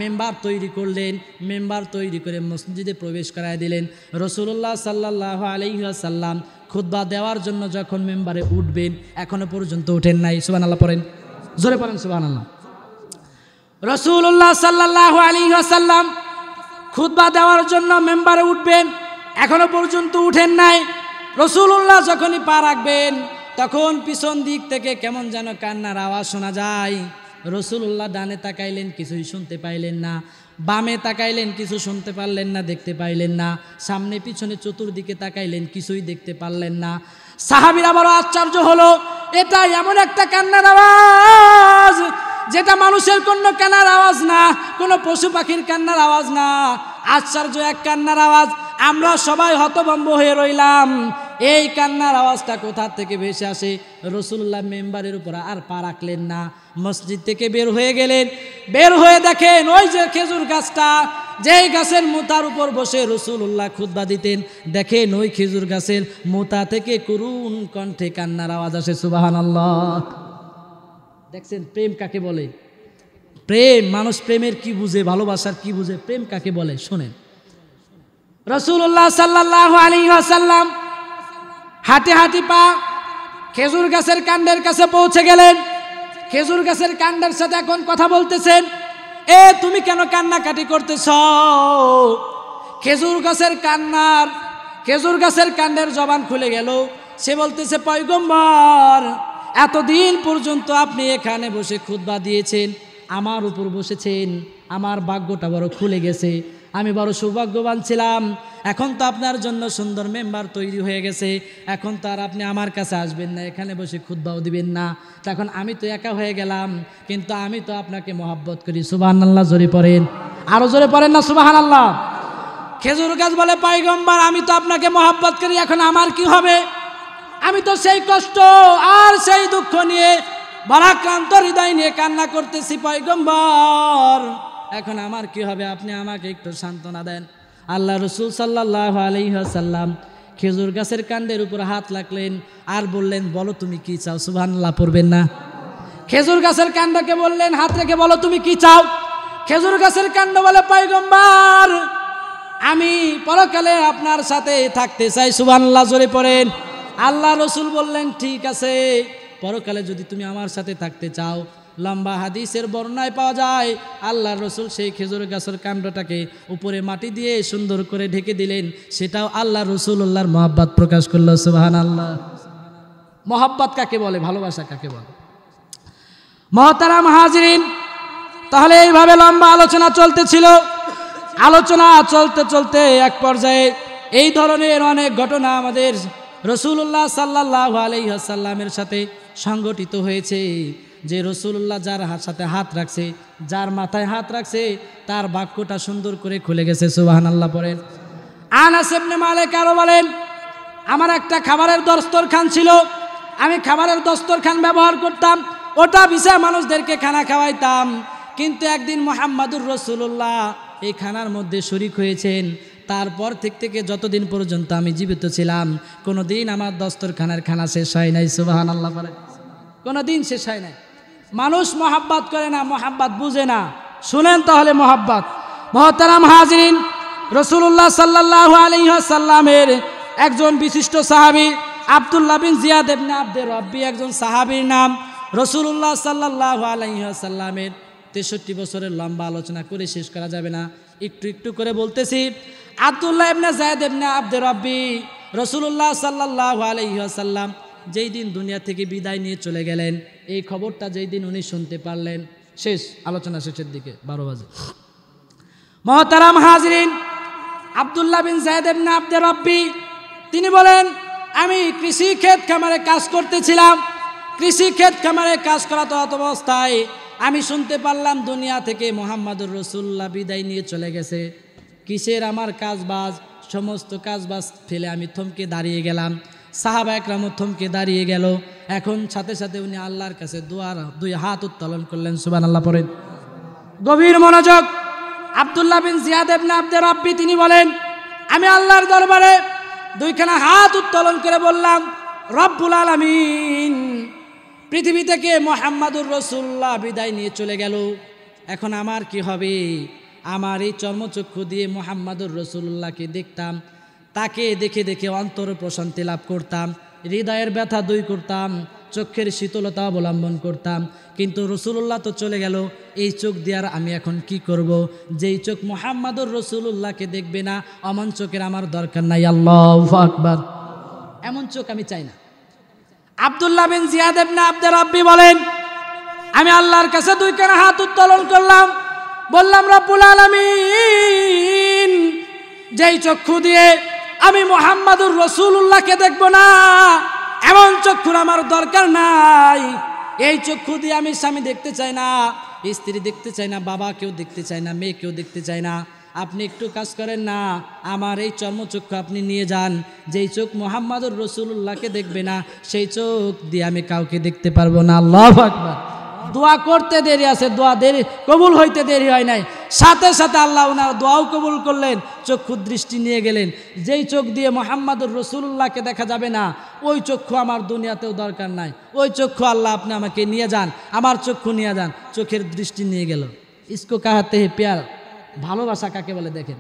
মেম্বার তৈরি করলেন মেম্বার তৈরি করে মসজিদে প্রবেশ করায় দিলেন রসুল্লাহ সাল্লাহ আলহাসাল্লাম খুদ্া দেওয়ার জন্য যখন মেম্বারে উঠবেন এখনো পর্যন্ত ওঠেন নাই সুবান আল্লাহ পড়েন জোরে পড়েন সুবান আল্লাহ রসুল্লাহ সাল্লাহ আলী আসাল্লাম খুদ্া দেওয়ার জন্য মেম্বারে উঠবেন এখনো পর্যন্ত উঠেন নাই রসুল্লাহ যখনই পা রাখবেন তখন পিছন দিক থেকে কেমন যেন কান্নার আওয়াজ শোনা যায় রসুল্লাহ ডানে তাকাইলেন কিছুই শুনতে পাইলেন না বামে তাকাইলেন কিছু শুনতে পারলেন না দেখতে পাইলেন না সামনে পিছনে চতুর্দিকে তাকাইলেন কিছুই দেখতে পারলেন না সাহাবির আবারও আশ্চর্য হলো এটা এমন একটা কান্নার আওয়াজ যেটা মানুষের কোনো কান্নার আওয়াজ না কোনো পশু পাখির কান্নার আওয়াজ না আশ্চর্য এক কান্নার আওয়াজ আমরা সবাই হতভম্ব হয়ে রইলাম এই কান্নার আওয়াজটা কোথা থেকে ভেসে আসে রসুল্লাহ মেম্বারের উপর আর পা রাখলেন না মসজিদ থেকে বের হয়ে গেলেন বের হয়ে দেখেন ওই যে খেজুর গাছটা যেই গাছের মোতার উপর বসে রসুল্লাহ খুদ্া দিতেন দেখেন ওই খেজুর গাছের মোতা থেকে করুণ কণ্ঠে কান্নার আওয়াজ আসে সুবাহান আল্লাহ দেখছেন প্রেম কাকে বলে প্রেম মানুষ প্রেমের কি বুঝে ভালোবাসার কি বুঝে প্রেম কাকে বলে শোনেন রসুল্লাহ সাল্লাহ আলী আসাল্লাম হাতে হাতে পা খেজুর গাছের কাণ্ডের কাছে পৌঁছে গেলেন খেজুর গাছের কান্ডার সাথে এখন কথা বলতেছেন এ তুমি কেন কান্নাকাটি করতেছ খেজুর গাছের কান্নার খেজুর গাছের কান্ডের জবান খুলে গেল সে বলতেছে পয়গম্বর এতদিন পর্যন্ত আপনি এখানে বসে খুদবা দিয়েছেন আমার উপর বসেছেন আমার ভাগ্যটা বড় খুলে গেছে আমি বড় সৌভাগ্যবান ছিলাম এখন তো আপনার জন্য সুন্দর মেম্বার তৈরি হয়ে গেছে এখন তো আর আপনি আমার কাছে আসবেন না এখানে বসে খুদ্বাও দিবেন না তখন আমি তো একা হয়ে গেলাম কিন্তু আমি তো আপনাকে মহাব্বত করি সুবাহান আল্লাহ জোরে পড়েন আরও জোরে পড়েন না সুবাহান আল্লাহ খেজুর গাছ বলে পাইগম্বার আমি তো আপনাকে মহাব্বত করি এখন আমার কি হবে আমি তো সেই কষ্ট আর সেই দুঃখ নিয়ে বারাক্রান্ত হৃদয় নিয়ে কান্না করতেছি পাইগম্বার এখন আমার কি হবে আপনি আমাকে একটু সান্ত্বনা দেন আল্লাহ রসুল সাল্লাহ আলহ্লাম খেজুর গাছের কাণ্ডের উপর হাত লাগলেন আর বললেন বলো তুমি কি চাও সুবাহান্লাহ পড়বেন না খেজুর গাছের কাণ্ডকে বললেন হাত রেখে বলো তুমি কি চাও খেজুর গাছের কাণ্ড বলে পাইগম্বার আমি পরকালে আপনার সাথে থাকতে চাই সুবাহান্লাহ জোরে পড়েন আল্লাহ রসুল বললেন ঠিক আছে পরকালে যদি তুমি আমার সাথে থাকতে চাও লম্বা হাদিসের বর্ণায় পাওয়া যায় আল্লাহ রসুল সেই খেজুর গাছের কাণ্ডটাকে উপরে মাটি দিয়ে সুন্দর করে ঢেকে দিলেন সেটাও আল্লাহ রসুল্লাহর মহাব্বাত প্রকাশ করল সুবাহান আল্লাহ মহাব্বাত কাকে বলে ভালোবাসা কাকে বলে মহাতারা মাহাজরিন তাহলে এইভাবে লম্বা আলোচনা চলতেছিল আলোচনা চলতে চলতে এক পর্যায়ে এই ধরনের অনেক ঘটনা আমাদের রসুল্লাহ সাল্লাহ আলহ্লামের সাথে সংগঠিত হয়েছে যে রসুল্লাহ যার সাথে হাত রাখছে যার মাথায় হাত রাখছে তার বাক্যটা সুন্দর করে খুলে গেছে সুবাহান আল্লাহ পরেন আনাসেমনে মালে কারো বলেন আমার একটা খাবারের দস্তরখান ছিল আমি খাবারের দস্তরখান ব্যবহার করতাম ওটা বিষয়ে মানুষদেরকে খানা খাওয়াইতাম কিন্তু একদিন মোহাম্মদুর রসুল্লাহ এই খানার মধ্যে শরিক হয়েছেন তারপর থেকে থেকে যতদিন পর্যন্ত আমি জীবিত ছিলাম কোনো দিন আমার দস্তরখানার খানা শেষ হয় নাই সুবাহান আল্লাহ বলেন কোনো দিন শেষ হয় নাই মানুষ মোহাব্বাত করে না মোহাব্বাত বুঝে না শুনেন তাহলে মোহাব্বাত মহতারাম হাজরিন রসুল্লাহ সাল্লাহ সাল্লামের একজন বিশিষ্ট সাহাবি আবদুল্লা বিন দেব না আব্দে রব্বি একজন সাহাবির নাম রসুল্লাহ সাল্লাহ সাল্লামের তেষট্টি বছরের লম্বা আলোচনা করে শেষ করা যাবে না একটু একটু করে বলতেছি আবদুল্লাহ এবনে জায়দ এবনে আব্দে রব্বি রসুল্লাহ সাল্লাহ সাল্লাম যেই দিন দুনিয়া থেকে বিদায় নিয়ে চলে গেলেন এই খবরটা যেই দিন উনি শুনতে পারলেন শেষ আলোচনা শেষের দিকে বারো বাজে মহতারাম হাজরিন আবদুল্লাহ বিন সাহেদের না আব্দে রব্বি তিনি বলেন আমি কৃষি ক্ষেত খামারে কাজ করতেছিলাম কৃষি ক্ষেত খামারে কাজ করা তো অবস্থায় আমি শুনতে পারলাম দুনিয়া থেকে মোহাম্মদুর রসুল্লাহ বিদায় নিয়ে চলে গেছে কিসের আমার কাজবাজ সমস্ত কাজবাজ ফেলে আমি থমকে দাঁড়িয়ে গেলাম সাহাবা একরাম থমকে দাঁড়িয়ে গেল এখন সাথে সাথে উনি আল্লাহর কাছে দুয়ার দুই হাত উত্তোলন করলেন সুবান আল্লাহ পরে গভীর মনোযোগ আবদুল্লাহ বিন জিয়াদেব না আব্দে রাব্বি তিনি বলেন আমি আল্লাহর দরবারে দুইখানা হাত উত্তোলন করে বললাম রব্বুল আলমিন পৃথিবী থেকে মোহাম্মদুর রসুল্লাহ বিদায় নিয়ে চলে গেল এখন আমার কি হবে আমার এই চর্মচক্ষু দিয়ে মোহাম্মদুর রসুল্লাহকে দেখতাম তাকে দেখে দেখে অন্তর প্রশান্তি লাভ করতাম হৃদয়ের ব্যথা দুই করতাম চোখের শীতলতা অবলম্বন করতাম কিন্তু রসুল্লাহ তো চলে গেল এই চোখ দেওয়ার আমি এখন কি করব। যেই চোখ মোহাম্মদুর রসুল্লাহকে দেখবে না অমন চোখের আমার দরকার নাই আল্লাহ আকবর এমন চোখ আমি চাই না আবদুল্লাহ বিন জিয়াদেব না আব্দুল আব্বি বলেন আমি আল্লাহর কাছে দুই কানা হাত উত্তোলন করলাম বললাম রব্বুল আলামিন যেই চক্ষু দিয়ে আমি মোহাম্মদুর রসুল্লাহকে দেখব না এমন চক্ষুর আমার দরকার নাই এই চক্ষু দিয়ে আমি স্বামী দেখতে চাই না স্ত্রী দেখতে চাই না বাবা কেউ দেখতে চাই না মেয়ে কেউ দেখতে চাই না আপনি একটু কাজ করেন না আমার এই চর্মচক্ষু আপনি নিয়ে যান যেই চোখ মোহাম্মদুর রসুল্লাহকে দেখবে না সেই চোখ দিয়ে আমি কাউকে দেখতে পারবো না আল্লাহ দোয়া করতে দেরি আছে দোয়া দেরি কবুল হইতে দেরি হয় নাই সাথে সাথে আল্লাহ ওনার দোয়াও কবুল করলেন চক্ষু দৃষ্টি নিয়ে গেলেন যেই চোখ দিয়ে মোহাম্মদুর রসুল্লাহকে দেখা যাবে না ওই চক্ষু আমার দুনিয়াতেও দরকার নাই ওই চক্ষু আল্লাহ আপনি আমাকে নিয়ে যান আমার চক্ষু নিয়ে যান চোখের দৃষ্টি নিয়ে গেল ইস্কো কাহাতে পেয়ার ভালোবাসা কাকে বলে দেখেন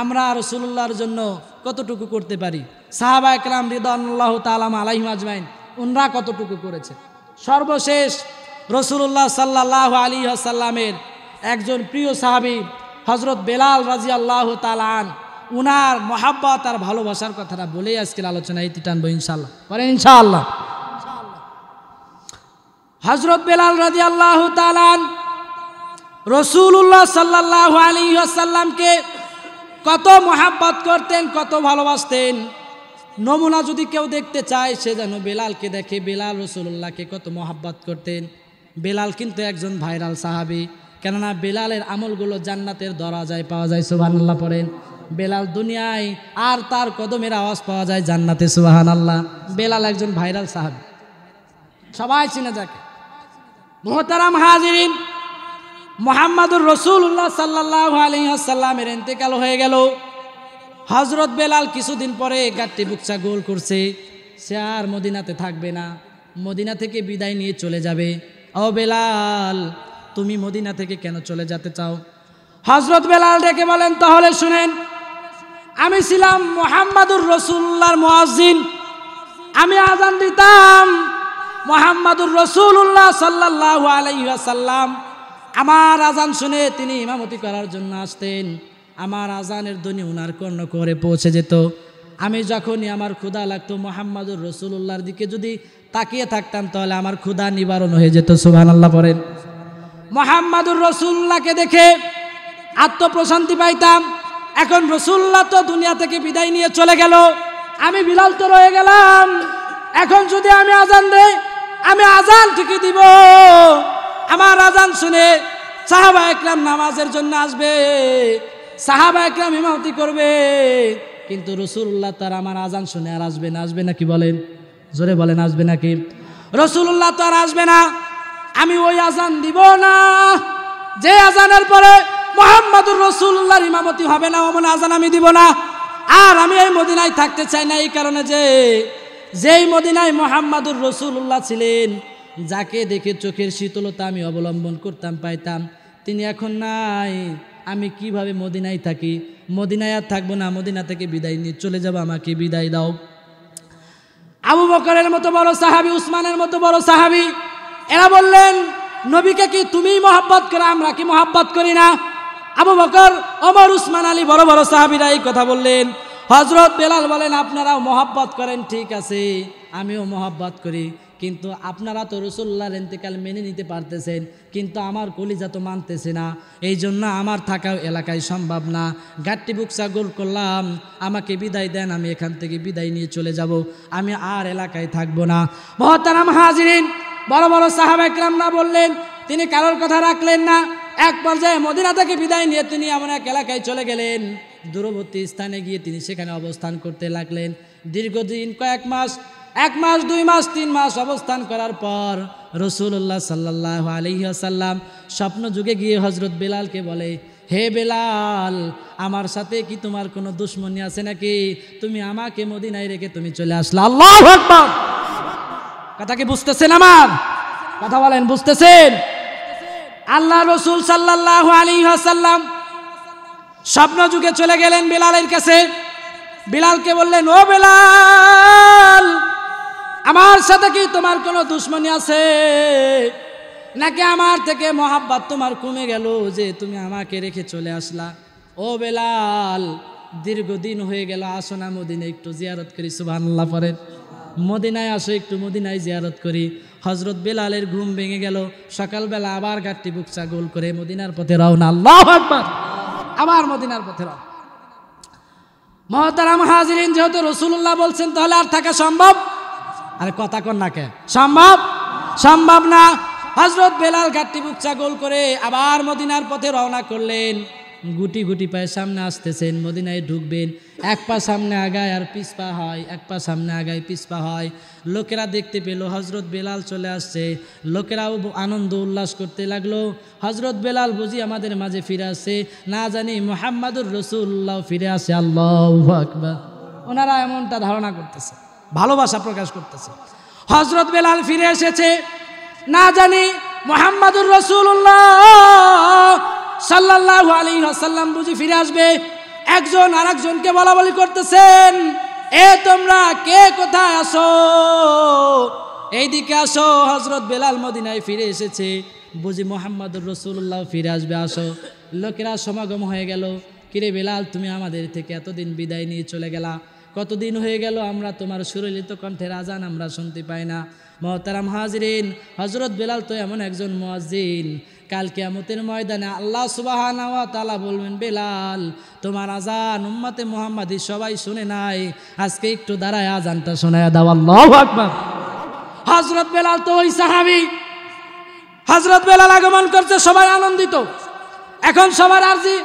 আমরা রসুল্লাহর জন্য কতটুকু করতে পারি সাহাবা একরাম আল্লাহ তালাম আলাহিম আজমাইন ওনরা কতটুকু করেছে সর্বশেষ রসুল্লাহ সাল্লাহ আলী আসাল্লামের একজন প্রিয় সাহাবি হজরত বেলাল রাজি আল্লাহ তালান উনার মহাব্বত আর ভালোবাসার কথাটা বলেই আজকের আলোচনা এটি টানবো ইনশাল্লাহ পরে ইনশাআল্লাহ হজরত বেলাল রাজি আল্লাহ তালান রসুল্লাহ সাল্লাহ আলী আসাল্লামকে কত মহাব্বত করতেন কত ভালোবাসতেন নমুনা যদি কেউ দেখতে চায় সে যেন বেলালকে দেখে বেলাল রসুল্লাহকে কত মহাব্বত করতেন বেলাল কিন্তু একজন ভাইরাল সাহাবি কেননা বেলালের আমলগুলো জান্নাতের দরাজায় পাওয়া যায় আল্লাহ পড়েন বেলাল দুনিয়ায় আর তার কদমের আওয়াজ পাওয়া যায় জান্নাতে সুবাহান আল্লাহ বেলাল একজন ভাইরাল সাহাবি সবাই চিনে যাকে মোহতারাম হাজিরিন মোহাম্মদুর রসুল্লাহ সাল্লাহ আলিহাসাল্লামের এতেকাল হয়ে গেল হজরত বেলাল কিছুদিন পরে গাট্টি বুকচা গোল করছে সে আর মদিনাতে থাকবে না মদিনা থেকে বিদায় নিয়ে চলে যাবে ও বেলাল তুমি মদিনা থেকে কেন চলে যেতে চাও হজরত বেলাল ডেকে বলেন তাহলে শুনেন আমি ছিলাম মোহাম্মদুর রসুল্লাহর মোয়াজিন আমি আজান দিতাম মোহাম্মদুর রসুল্লাহ সাল্লাহ আলাইসাল্লাম আমার আজান শুনে তিনি ইমামতি করার জন্য আসতেন আমার আজানের ধনী উনার কর্ণ করে পৌঁছে যেত আমি যখনই আমার ক্ষুদা লাগতো মোহাম্মদুর রসুল্লাহর দিকে যদি তাকিয়ে থাকতাম তাহলে আমার ক্ষুধা নিবারণ হয়ে যেত সুহান আল্লাহ পরেন মোহাম্মদুর রসুল্লাহকে দেখে আত্মপ্রশান্তি পাইতাম এখন রসুল্লাহ তো দুনিয়া থেকে বিদায় নিয়ে চলে গেল আমি বিলাল তো রয়ে গেলাম এখন যদি আমি আজান দেই আমি আজান ঠিকই দিব আমার আজান শুনে সাহাবা একরাম নামাজের জন্য আসবে সাহাবা একরাম হিমাতি করবে কিন্তু রসুল্লাহ তার আমার আজান শুনে আর আসবে না আসবে নাকি বলেন জোরে বলেন আসবে নাকি রসুল্লাহ তো আর আসবে না আমি ওই আজান দিব না যে আজানের পরে মোহাম্মদুর রসুল্লাহর ইমামতি হবে না অমন আজান আমি দিব না আর আমি এই মদিনায় থাকতে চাই না এই কারণে যে যেই মদিনায় মোহাম্মদুর রসুল্লাহ ছিলেন যাকে দেখে চোখের শীতলতা আমি অবলম্বন করতাম পাইতাম তিনি এখন নাই আমি কিভাবে মদিনায় থাকি মদিনায় আর থাকবো না মদিনা থেকে বিদায় নিয়ে চলে যাব আমাকে বিদায় দাও আবু বকরের মতো বড় সাহাবি উসমানের মতো বড় সাহাবি এরা বললেন নবীকে কি তুমি মহাব্বত করো আমরা কি মহাব্বত করি না আবু বকর অমর উসমান আলী বড় বড় সাহাবিরা এই কথা বললেন হজরত বেলাল বলেন আপনারাও মহাব্বত করেন ঠিক আছে আমিও মহাব্বত করি কিন্তু আপনারা তো রসুল্লাহর এতেকাল মেনে নিতে পারতেছেন কিন্তু আমার কলিজা তো মানতেছে না এই জন্য আমার থাকা এলাকায় সম্ভব না গাট্টি বুকসা গোল করলাম আমাকে বিদায় দেন আমি এখান থেকে বিদায় নিয়ে চলে যাব আমি আর এলাকায় থাকবো না মহতারাম হাজিরিন বড় বড় সাহাব একরাম না বললেন তিনি কারোর কথা রাখলেন না এক পর্যায়ে মদিনা থেকে বিদায় নিয়ে তিনি এমন এক এলাকায় চলে গেলেন দূরবর্তী স্থানে গিয়ে তিনি সেখানে অবস্থান করতে লাগলেন দীর্ঘদিন কয়েক মাস এক মাস দুই মাস তিন মাস অবস্থান করার পর রসুল্লাহ সাল্লাহ আলহিহাসাল্লাম স্বপ্ন যুগে গিয়ে হজরত বেলালকে বলে হে বেলাল আমার সাথে কি তোমার কোনো দুশ্মনী আছে নাকি তুমি আমাকে মদিনায় রেখে তুমি চলে আসলে আল্লাহ কথা কি বুঝতেছেন আমার কথা বলেন বুঝতেছেন আল্লাহ রসুল সাল্লাহ আলহিহাসাল্লাম স্বপ্ন যুগে চলে গেলেন বেলালের কাছে বিলালকে বললেন ও বেলাল আমার সাথে কি তোমার কোনো দুশ্মনী আছে নাকি আমার থেকে মহাব্বাত তোমার কমে গেল যে তুমি আমাকে রেখে চলে আসলা ও বেলাল দীর্ঘদিন হয়ে গেল আসো না মদিনে একটু জিয়ারত করি সুবাহ পরে মদিনায় আসো একটু মদিনায় জিয়ারত করি হজরত বেলালের ঘুম ভেঙে গেল সকালবেলা আবার ঘাটটি বুকচা গোল করে মদিনার পথে রওনা আল্লাহ একবার আবার মদিনার পথে রাও মহতারাম হাজিরিন যেহেতু রসুল্লাহ বলছেন তাহলে আর থাকা সম্ভব আর কথা কন না কে সম্ভব সম্ভব না হজরত বেলাল ঘাটটি বুকচা গোল করে আবার মদিনার পথে রওনা করলেন গুটি গুটি পায়ে সামনে আসতেছেন মদিনায় ঢুকবেন এক পা সামনে আগায় আর পিসপা হয় এক পা সামনে আগায় পিসপা হয় লোকেরা দেখতে পেল হজরত বেলাল চলে আসছে লোকেরাও আনন্দ উল্লাস করতে লাগলো হজরত বেলাল বুঝি আমাদের মাঝে ফিরে আসে না জানি মোহাম্মদুর রসুল্লাহ ফিরে আসে আল্লাহ আকবা ওনারা এমনটা ধারণা করতেছে ভালোবাসা প্রকাশ করতেছে হজরত বেলাল ফিরে এসেছে না জানি মোহাম্মদুর রসুল্লাহ সাল্লাহ আলী সাল্লাম বুঝি ফিরে আসবে একজন আর একজনকে বলা বলি করতেছেন এ তোমরা কে কোথায় আসো এইদিকে আসো হজরত বেলাল মদিনায় ফিরে এসেছে বুঝি মোহাম্মদুর রসুল্লাহ ফিরে আসবে আসো লোকেরা সমাগম হয়ে গেল কিরে বেলাল তুমি আমাদের থেকে এতদিন বিদায় নিয়ে চলে গেলা কতদিন হয়ে গেল আমরা তোমার সুরলিত কণ্ঠের আজান আমরা শুনতে পাই না মহতারাম হাজরিন হজরত বেলাল তো এমন একজন মজিন কাল কেয়ামতের ময়দানে আল্লাহ সুবাহানাওয়া বলবেন বেলাল তোমার আজান উম্মাতে মোহাম্মদী সবাই শুনে নাই আজকে একটু দাঁড়ায় আজানটা শোনায় দাও আল্লাহ হজরত বেলাল তো ওই সাহাবি হজরত বেলাল আগমন করছে সবাই আনন্দিত এখন সবার আর্জি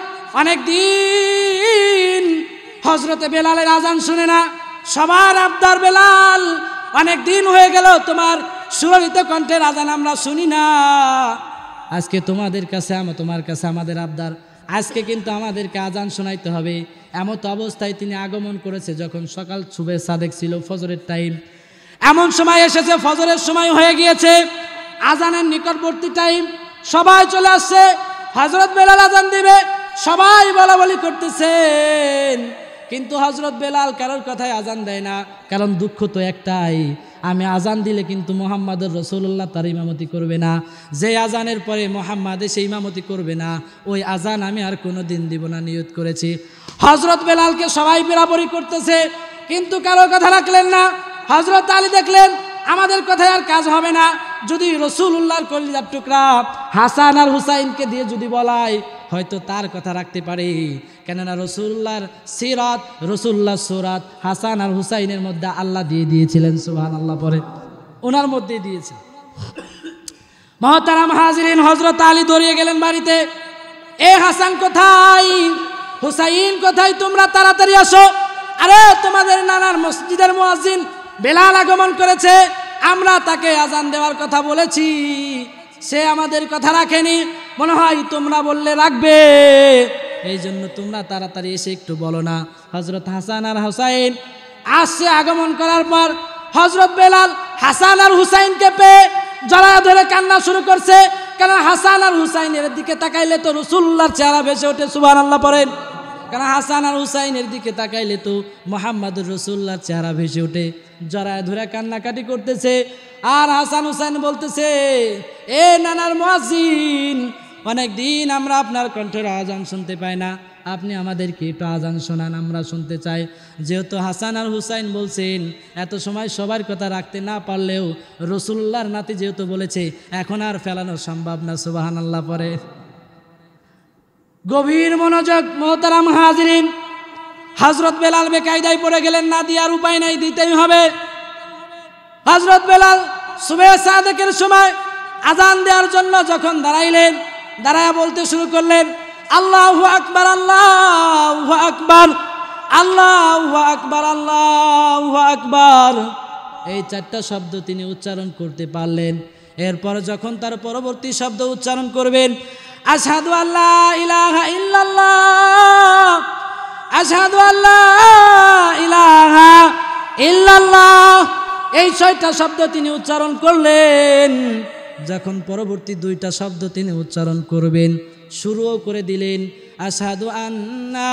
অনেক দিন হজরতে বেলালের আজান শুনে না সবার আবদার বেলাল অনেক দিন হয়ে গেল তোমার সুরলিত কণ্ঠের আজান আমরা শুনি না আজকে তোমাদের কাছে আমার তোমার কাছে আমাদের আবদার আজকে কিন্তু আমাদেরকে আজান শোনাইতে হবে এমত অবস্থায় তিনি আগমন করেছে যখন সকাল শুভে সাদেক ছিল ফজরের টাইম এমন সময় এসেছে ফজরের সময় হয়ে গিয়েছে আজানের নিকটবর্তী টাইম সবাই চলে আসছে হজরত বেলাল আজান দিবে সবাই বলা বলি করতেছেন কিন্তু হজরত বেলাল কারোর কথায় আজান দেয় না কারণ দুঃখ তো একটাই আমি আজান দিলে কিন্তু মোহাম্মদের রসুল্লাহ তার ইমামতি করবে না যে আজানের পরে মোহাম্মদে সেই ইমামতি করবে না ওই আজান আমি আর কোনো দিন দিব না নিয়োগ করেছি হজরত বেলালকে সবাই বেরাবরি করতেছে কিন্তু কারো কথা রাখলেন না হজরত আলী দেখলেন আমাদের কথায় আর কাজ হবে না যদি রসুল উল্লাহর কলিজার টুকরা হাসান আর হুসাইনকে দিয়ে যদি বলায় হয়তো তার কথা রাখতে পারে কেননা রসুল্লার সিরত রসুল্লা সুরাত হাসান আর হুসাইনের মধ্যে আল্লাহ দিয়ে দিয়েছিলেন সুহান আল্লাহ পরে ওনার মধ্যে দিয়েছে মহতারাম হাজরিন হজরত আলী দৌড়িয়ে গেলেন বাড়িতে এ হাসান কোথায় হুসাইন কোথায় তোমরা তাড়াতাড়ি আসো আরে তোমাদের নানার মসজিদের মোয়াজিন বেলাল আগমন করেছে আমরা তাকে আজান দেওয়ার কথা বলেছি সে আমাদের কথা রাখেনি মনে হয় তোমরা বললে রাখবে এই জন্য তোমরা তাড়াতাড়ি এসে একটু বলো না হজরত হাসান আর হোসাইন আসছে আগমন করার পর হজরত বেলাল হাসান আর হুসাইনকে পেয়ে জড়া ধরে কান্না শুরু করছে কেন হাসান আর হুসাইনের দিকে তাকাইলে তো রসুল্লার চেহারা ভেসে ওঠে সুবান আল্লাহ পড়েন কেন হাসান আর হুসাইনের দিকে তাকাইলে তো মোহাম্মদ রসুল্লার চেহারা ভেসে ওঠে জড়ায় ধরে কান্নাকাটি করতেছে আর হাসান হুসেন বলতেছে এ নানার মহাসিন অনেক দিন আমরা আপনার কণ্ঠের আজান শুনতে পাই না আপনি আমাদেরকে একটু আজান শোনান আমরা শুনতে চাই যেহেতু হাসান আর হুসাইন বলছেন এত সময় সবার কথা রাখতে না পারলেও রসুল্লার নাতি যেহেতু বলেছে এখন আর ফেলানো সম্ভব না সুবাহান আল্লাহ পরে গভীর মনোযোগ মোহতারাম হাজরিন হজরত বেলাল বেকায়দায় পড়ে গেলেন না দেওয়ার উপায় নাই দিতেই হবে হজরত বেলাল সুবে সাদেকের সময় আজান দেওয়ার জন্য যখন দাঁড়াইলেন দাঁড়ায় বলতে শুরু করলেন আল্লাহ আকবর আল্লাহ আকবর আল্লাহ আকবর আল্লাহ আকবর এই চারটা শব্দ তিনি উচ্চারণ করতে পারলেন এরপরে যখন তার পরবর্তী শব্দ উচ্চারণ করবেন আসাদু আল্লাহ ইলাহা ইল্লাল্লাহ আসাদু আল্লাহ ইলাহা ইল্লাল্লাহ এই ছয়টা শব্দ তিনি উচ্চারণ করলেন যখন পরবর্তী দুইটা শব্দ তিনি উচ্চারণ করবেন শুরুও করে দিলেন আসাদু আন্না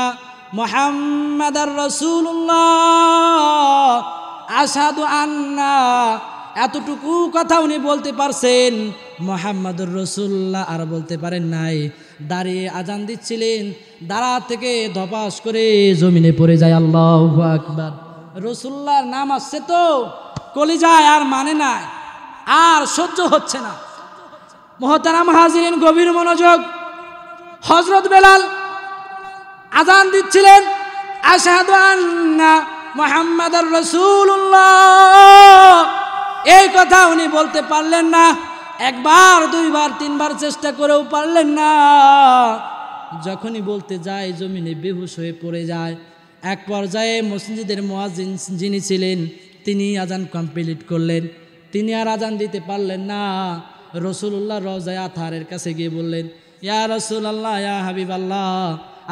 মোহাম্মদার রসুল্লাহ আসাদু আন্না এতটুকু কথা উনি বলতে পারছেন মোহাম্মদুর রসুল্লাহ আর বলতে পারেন নাই দাঁড়িয়ে আজান দিচ্ছিলেন দাঁড়া থেকে ধপাস করে জমিনে পড়ে যায় আল্লাহ আকবার রসুল্লার নাম আসছে তো কলিজায় আর মানে নাই আর সহ্য হচ্ছে না মহতারাম হাজিরিন গভীর মনোযোগ হজরত বেলাল আজান দিচ্ছিলেন আসাদু মোহাম্মদ রসুল্লাহ এই কথা উনি বলতে পারলেন না একবার দুইবার তিনবার চেষ্টা করেও পারলেন না যখনই বলতে যায় জমিনে বেহুশ হয়ে পড়ে যায় এক পর্যায়ে মসজিদের মোয়াজিন যিনি ছিলেন তিনি আজান কমপ্লিট করলেন তিনি আর আজান দিতে পারলেন না রসুল্লাহ রজায় আথারের কাছে গিয়ে বললেন ইয়া রসুল আল্লাহ ইয়া হাবিব আল্লাহ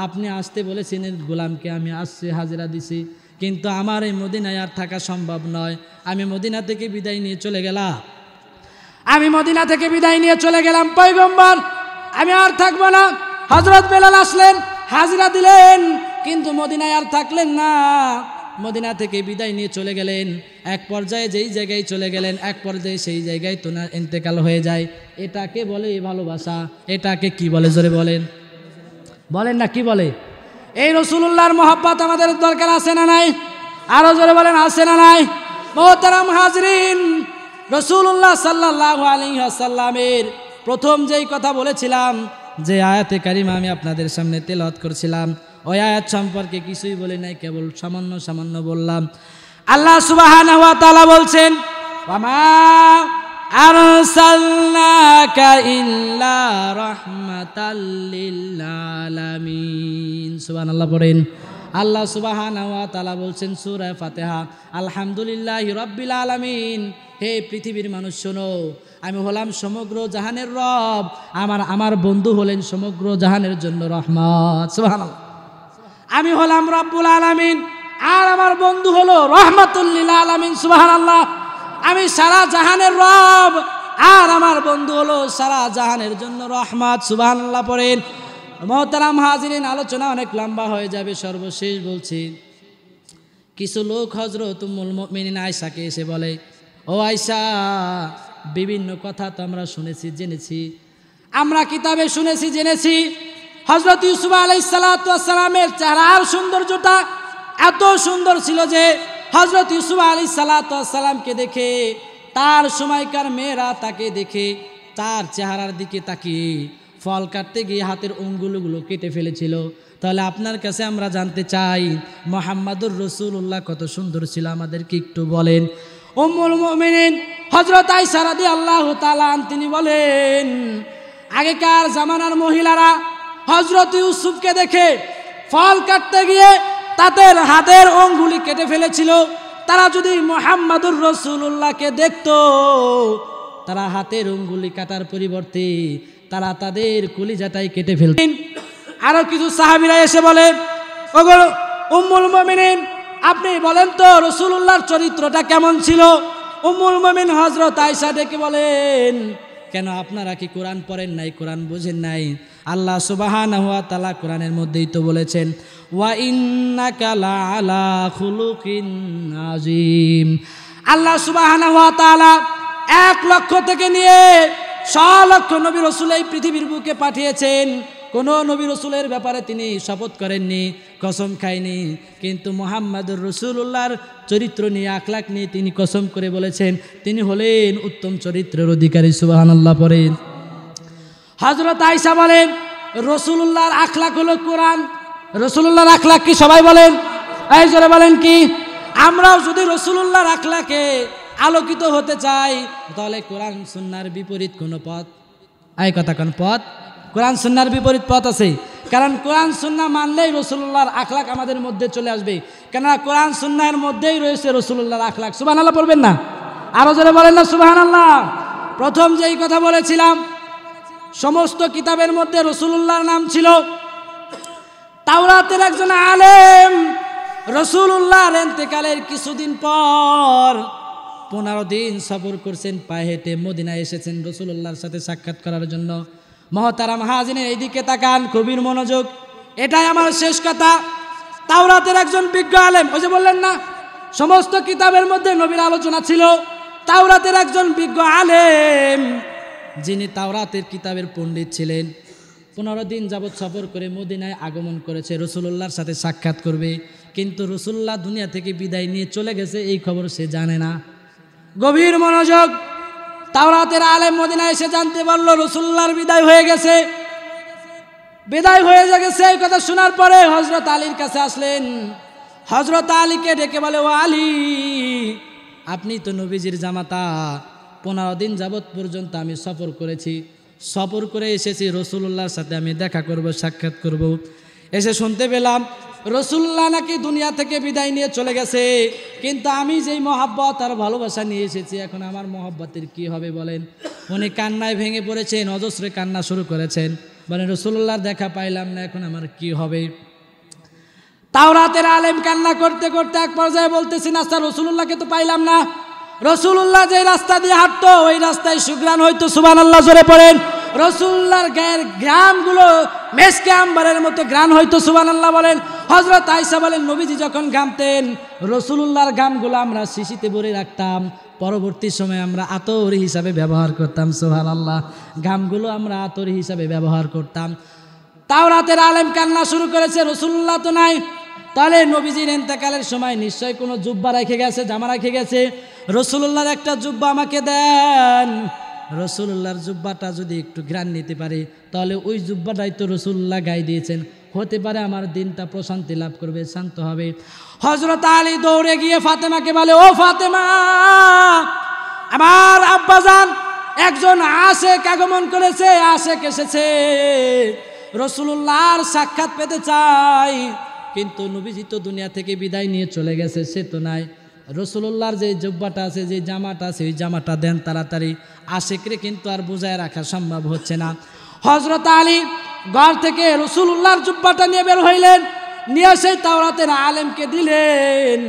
আপনি আসতে বলেছেন গোলামকে আমি আসছি হাজিরা দিছি কিন্তু আমার এই মদিনায় আর থাকা সম্ভব নয় আমি মদিনা থেকে বিদায় নিয়ে চলে গেলাম আমি মদিনা থেকে বিদায় নিয়ে চলে গেলাম পৈগম্বর আমি আর থাকবো না হজরত বেলাল আসলেন হাজিরা দিলেন কিন্তু মদিনায় আর থাকলেন না মদিনা থেকে বিদায় নিয়ে চলে গেলেন এক পর্যায়ে যেই জায়গায় চলে গেলেন এক পর্যায়ে সেই জায়গায় তোনার ইন্তেকাল হয়ে যায় এটাকে বলে ভালোবাসা এটাকে কি বলে জোরে বলেন বলেন না কি বলে এই রসুল্লাহর মহাব্বত আমাদের দরকার আছে না নাই আরও জোরে বলেন আছে না নাই মোহতারাম হাজরিন রসুল্লাহ সাল্লাহ আলিহাসাল্লামের প্রথম যেই কথা বলেছিলাম যে আয়াতে কারিমা আমি আপনাদের সামনে তেলত করছিলাম ওই আয়াত সম্পর্কে কিছুই বলি নাই কেবল সামান্য সামান্য বললাম আল্লাহ সুবাহ বলছেন বামা আরসালনাকা ইল্লা পড়েন আল্লাহ সুবাহান তালা বলছেন সুরায় ফাতেহা আলহামদুলিল্লাহ রব্বিল আলমিন হে পৃথিবীর মানুষ শোনো আমি হলাম সমগ্র জাহানের রব আমার আমার বন্ধু হলেন সমগ্র জাহানের জন্য রহমত সুবাহ আমি হলাম রব্বুল আলমিন আর আমার বন্ধু হলো রহমাতুল্লিল আলমিন সুবাহ আল্লাহ আমি সারা জাহানের রব আর আমার বন্ধু হলো সারা জাহানের জন্য রহমত সুবাহ পড়েন মহতারাম হাজিরিন আলোচনা অনেক লম্বা হয়ে যাবে সর্বশেষ বলছি কিছু লোক হজরত মিনিন আয়সাকে এসে বলে ও আয়সা বিভিন্ন কথা তো আমরা শুনেছি জেনেছি আমরা কিতাবে শুনেছি জেনেছি হজরত ইউসুফ আলাইসালামের সালাতামের চেহারার সৌন্দর্যটা এত সুন্দর ছিল যে হজরত ইউসুফ আলি সালাতামকে দেখে তার সময়কার মেয়েরা তাকে দেখে তার চেহারার দিকে তাকিয়ে ফল কাটতে গিয়ে হাতের অঙ্গুলগুলো কেটে ফেলেছিল তাহলে আপনার কাছে আমরা জানতে চাই মোহাম্মদুর রসুল্লাহ কত সুন্দর ছিল আমাদেরকে একটু বলেন অম্মুল মোমেন হজরত আইসারাদি আল্লাহ তালান তিনি বলেন আগেকার জামানার মহিলারা হজরত ইউসুফকে দেখে ফল কাটতে গিয়ে তাদের হাতের অঙ্গুলি কেটে ফেলেছিল তারা যদি মোহাম্মদুর রসুল্লাহকে দেখত তারা হাতের অঙ্গুলি কাটার পরিবর্তে তারা তাদের কলিজাটাই কেটে ফেলতেন আরও কিছু সাহাবিরা এসে বলে উম্মুল মমিনিন আপনি বলেন তো রসুল্লাহর চরিত্রটা কেমন ছিল উম্মুল মমিন হজরত আয়সা ডেকে বলেন কেন আপনারা কি কোরআন পড়েন নাই কোরআন বোঝেন নাই আল্লাহ সুবাহান হুয়া তালা কোরআনের মধ্যেই তো বলেছেন ওয়া ইন্না কালা আলা খুলুকিন আজিম আল্লাহ সুবাহানা হুয়া তালা এক লক্ষ থেকে নিয়ে সালক্ষ নবী রসুল এই পৃথিবীর বুকে পাঠিয়েছেন কোন নবী রসুলের ব্যাপারে তিনি শপথ করেননি কসম খায়নি কিন্তু মোহাম্মদুর রসুল্লাহর চরিত্র নিয়ে আখলাক নিয়ে তিনি কসম করে বলেছেন তিনি হলেন উত্তম চরিত্রের অধিকারী সুবাহান্লাহ পরেন হজরত আইসা বলেন রসুল্লাহর আখলাক হল কোরআন রসুল্লাহর আখলাক কি সবাই বলেন এই বলেন কি আমরাও যদি রসুল্লাহর আখলাকে আলোকিত হতে চাই তাহলে কোরআন সুন্নার বিপরীত কোনো পথ আই কথা কোন পথ কোরআন সুন্নার বিপরীত পথ আছে কারণ কোরআন সুন্না মানলেই রসুল্লাহর আখলাক আমাদের মধ্যে চলে আসবে কেননা কোরআন সুন্নার মধ্যেই রয়েছে রসুল্লাহর আখলাখ সুবাহ আল্লাহ বলবেন না আরও যারা বলেন না সুবাহ আল্লাহ প্রথম যেই কথা বলেছিলাম সমস্ত কিতাবের মধ্যে রসুল্লাহর নাম ছিল তাওরাতের একজন আলেম উল্লাহ রেন্তেকালের কিছুদিন পর পনেরো দিন সফর করছেন পায়ে হেঁটে মদিনা এসেছেন রসুল্লাহর সাথে সাক্ষাৎ করার জন্য মহতারাম হাজিনের এইদিকে তাকান কবির মনোযোগ এটাই আমার শেষ কথা তাওরাতের একজন বিজ্ঞ আলেম ওই যে বললেন না সমস্ত কিতাবের মধ্যে নবীর আলোচনা ছিল তাওরাতের একজন বিজ্ঞ আলেম যিনি তাওরাতের কিতাবের পণ্ডিত ছিলেন পনেরো দিন যাবৎ সফর করে মদিনায় আগমন করেছে রসুল্লাহর সাথে সাক্ষাৎ করবে কিন্তু রসুল্লাহ দুনিয়া থেকে বিদায় নিয়ে চলে গেছে এই খবর সে জানে না গভীর মনোযোগ তাওরাতের আলেম মদিনা এসে জানতে পারল রসুল্লার বিদায় হয়ে গেছে বিদায় হয়ে গেছে এই কথা শোনার পরে হজরত আলীর কাছে আসলেন হজরত আলীকে ডেকে বলে ও আলী আপনি তো নবীজির জামাতা পনেরো দিন যাবৎ পর্যন্ত আমি সফর করেছি সফর করে এসেছি রসুল্লাহর সাথে আমি দেখা করব সাক্ষাৎ করব এসে শুনতে পেলাম রসুল্লাহ নাকি দুনিয়া থেকে বিদায় নিয়ে চলে গেছে কিন্তু আমি যেই মহাব্বত আর ভালোবাসা নিয়ে এসেছি এখন আমার মহাব্বতের কি হবে বলেন উনি কান্নায় ভেঙে পড়েছেন অজস্রে কান্না শুরু করেছেন বলেন রসুল্লাহর দেখা পাইলাম না এখন আমার কি হবে তাও রাতের আলেম কান্না করতে করতে এক পর্যায়ে বলতেছেন আচ্ছা রসুল্লাহকে তো পাইলাম না রসুল্লাহ যে রাস্তা দিয়ে হাঁটতো ওই রাস্তায় সুগ্রাণ হইতো সুবান আল্লাহ জোরে পড়েন রসুল্লার গায়ের গ্রামগুলো মেসকে আম্বারের মতো গ্রাম হয়তো সুবান আল্লাহ বলেন হজরত আইসা বলেন নবীজি যখন ঘামতেন রসুল্লাহর ঘামগুলো আমরা শিশিতে ভরে রাখতাম পরবর্তী সময়ে আমরা আতর হিসাবে ব্যবহার করতাম সোহান আল্লাহ গ্রামগুলো আমরা আতর হিসাবে ব্যবহার করতাম তাও রাতের আলেম কান্না শুরু করেছে রসুল্লাহ তো নাই তাহলে নবীজির এন্তেকালের সময় নিশ্চয় কোনো জুব্বা রেখে গেছে জামা রেখে গেছে রসুল্লাহর একটা জুব্বা আমাকে দেন রসুল্লাহর জুব্বাটা যদি একটু ঘ্রাণ নিতে পারে তাহলে ওই জুব্বাটাই তো রসুল্লাহ গায়ে দিয়েছেন হতে পারে আমার দিনটা প্রশান্তি লাভ করবে শান্ত হবে হজরত আলী দৌড়ে গিয়ে ফাতেমাকে বলে ও ফাতেমা আমার আব্বাজান একজন আশেক আগমন করেছে আশেক এসেছে রসুল্লাহর সাক্ষাৎ পেতে চাই কিন্তু নবীজি তো দুনিয়া থেকে বিদায় নিয়ে চলে গেছে সে তো নাই রসুল্লাহর যে জব্বাটা আছে যে জামাটা আছে ওই জামাটা দেন তাড়াতাড়ি আশেকরে কিন্তু আর বোঝায় রাখা সম্ভব হচ্ছে না হজরত আলী ঘর থেকে রসুল্লাহর জুব্বাটা নিয়ে বের হইলেন নিয়ে সেই তাওরাতের আলেমকে দিলেন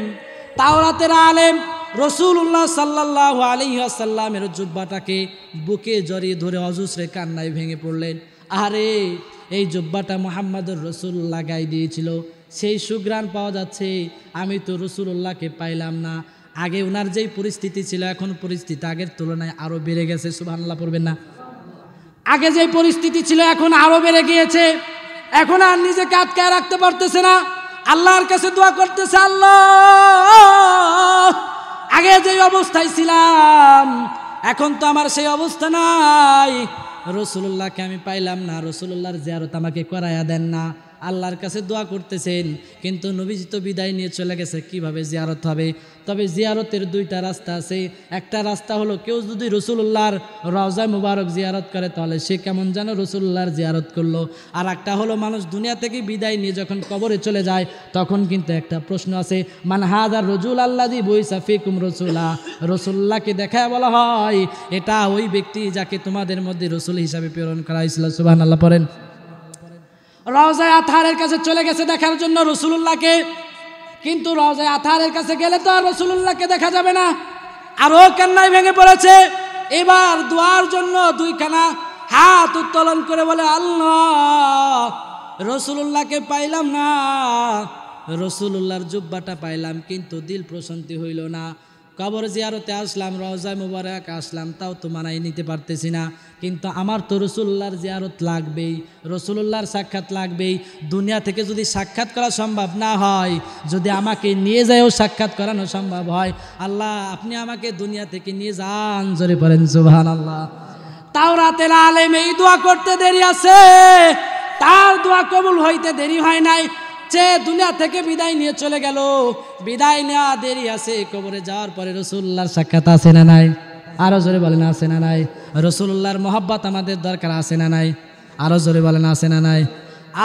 তাওরাতের আলেম রসুল্লাহ সাল্লাহ আলিহাসাল্লামের জুব্বাটাকে বুকে জড়িয়ে ধরে অজুসরে কান্নায় ভেঙে পড়লেন আরে এই জুব্বাটা মোহাম্মদুর রসুল লাগাই দিয়েছিল সেই সুগ্রাণ পাওয়া যাচ্ছে আমি তো রসুল্লাহকে পাইলাম না আগে ওনার যেই পরিস্থিতি ছিল এখন পরিস্থিতি আগের তুলনায় আরও বেড়ে গেছে সুবাহান্লা পড়বেন না আগে যে পরিস্থিতি ছিল এখন আরও বেড়ে গিয়েছে এখন আর নিজেকে আটকায় রাখতে পারতেছে না আল্লাহর কাছে দোয়া করতেছে আল্লাহ আগে যে অবস্থায় ছিলাম এখন তো আমার সেই অবস্থা নাই রসুল্লাহকে আমি পাইলাম না রসুল্লাহর জিয়ারত আমাকে করাইয়া দেন না আল্লাহর কাছে দোয়া করতেছেন কিন্তু নবীজি তো বিদায় নিয়ে চলে গেছে কিভাবে জিয়ারত হবে তবে জিয়ারতের দুইটা রাস্তা আছে একটা রাস্তা হলো কেউ যদি রসুল্লাহর রওজা মুবারক জিয়ারত করে তাহলে সে কেমন যেন রসুল্লাহর জিয়ারত করলো আর একটা হলো মানুষ দুনিয়া থেকে বিদায় নিয়ে যখন কবরে চলে যায় তখন কিন্তু একটা প্রশ্ন আছে আর রজুল দি বই সাফিকুম রসুল্লাহ রসুল্লাহকে দেখায় বলা হয় এটা ওই ব্যক্তি যাকে তোমাদের মধ্যে রসুল হিসাবে প্রেরণ করা হয়েছিল সুবাহ আল্লাহ পড়েন রওজায় আথারের কাছে চলে গেছে দেখার জন্য রসুল্লাহকে কিন্তু রওজায় আথারের কাছে গেলে তো আর রসুল্লাহকে দেখা যাবে না আরও কান্নায় ভেঙে পড়েছে এবার দোয়ার জন্য দুইখানা হাত উত্তোলন করে বলে আল্লাহ রসুল্লাহকে পাইলাম না রসুল্লাহর জুব্বাটা পাইলাম কিন্তু দিল প্রশান্তি হইল না কবর জিয়ারতে আসলাম রওজায় মুবারক আসলাম তাও তো মানাই নিতে পারতেছি না কিন্তু আমার তো রসুল্লাহর জিয়ারত লাগবেই রসুল্লাহর সাক্ষাৎ লাগবেই দুনিয়া থেকে যদি সাক্ষাৎ করা সম্ভব না হয় যদি আমাকে নিয়ে যায়ও সাক্ষাৎ করানো সম্ভব হয় আল্লাহ আপনি আমাকে দুনিয়া থেকে নিয়ে যান জোরে পড়েন সুবহান আল্লাহ তাও রাতের আলেম এই দোয়া করতে দেরি আছে তার দোয়া কবুল হইতে দেরি হয় নাই সে দুনিয়া থেকে বিদায় নিয়ে চলে গেল বিদায় নেওয়া দেরি আছে কবরে যাওয়ার পরে রসুল্লার সাক্ষাৎ আছে না নাই আরও জোরে বলেন আছে না নাই রসুল্লার মহাব্বত আমাদের দরকার আছে না নাই আরও জোরে বলেন আছে না নাই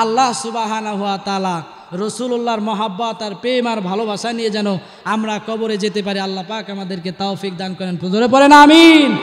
আল্লাহ সুবাহানা হুয়া তালা রসুল্লাহর মহাব্বত আর প্রেম আর ভালোবাসা নিয়ে যেন আমরা কবরে যেতে পারি আল্লাহ পাক আমাদেরকে তাওফিক দান করেন জোরে পড়েন আমিন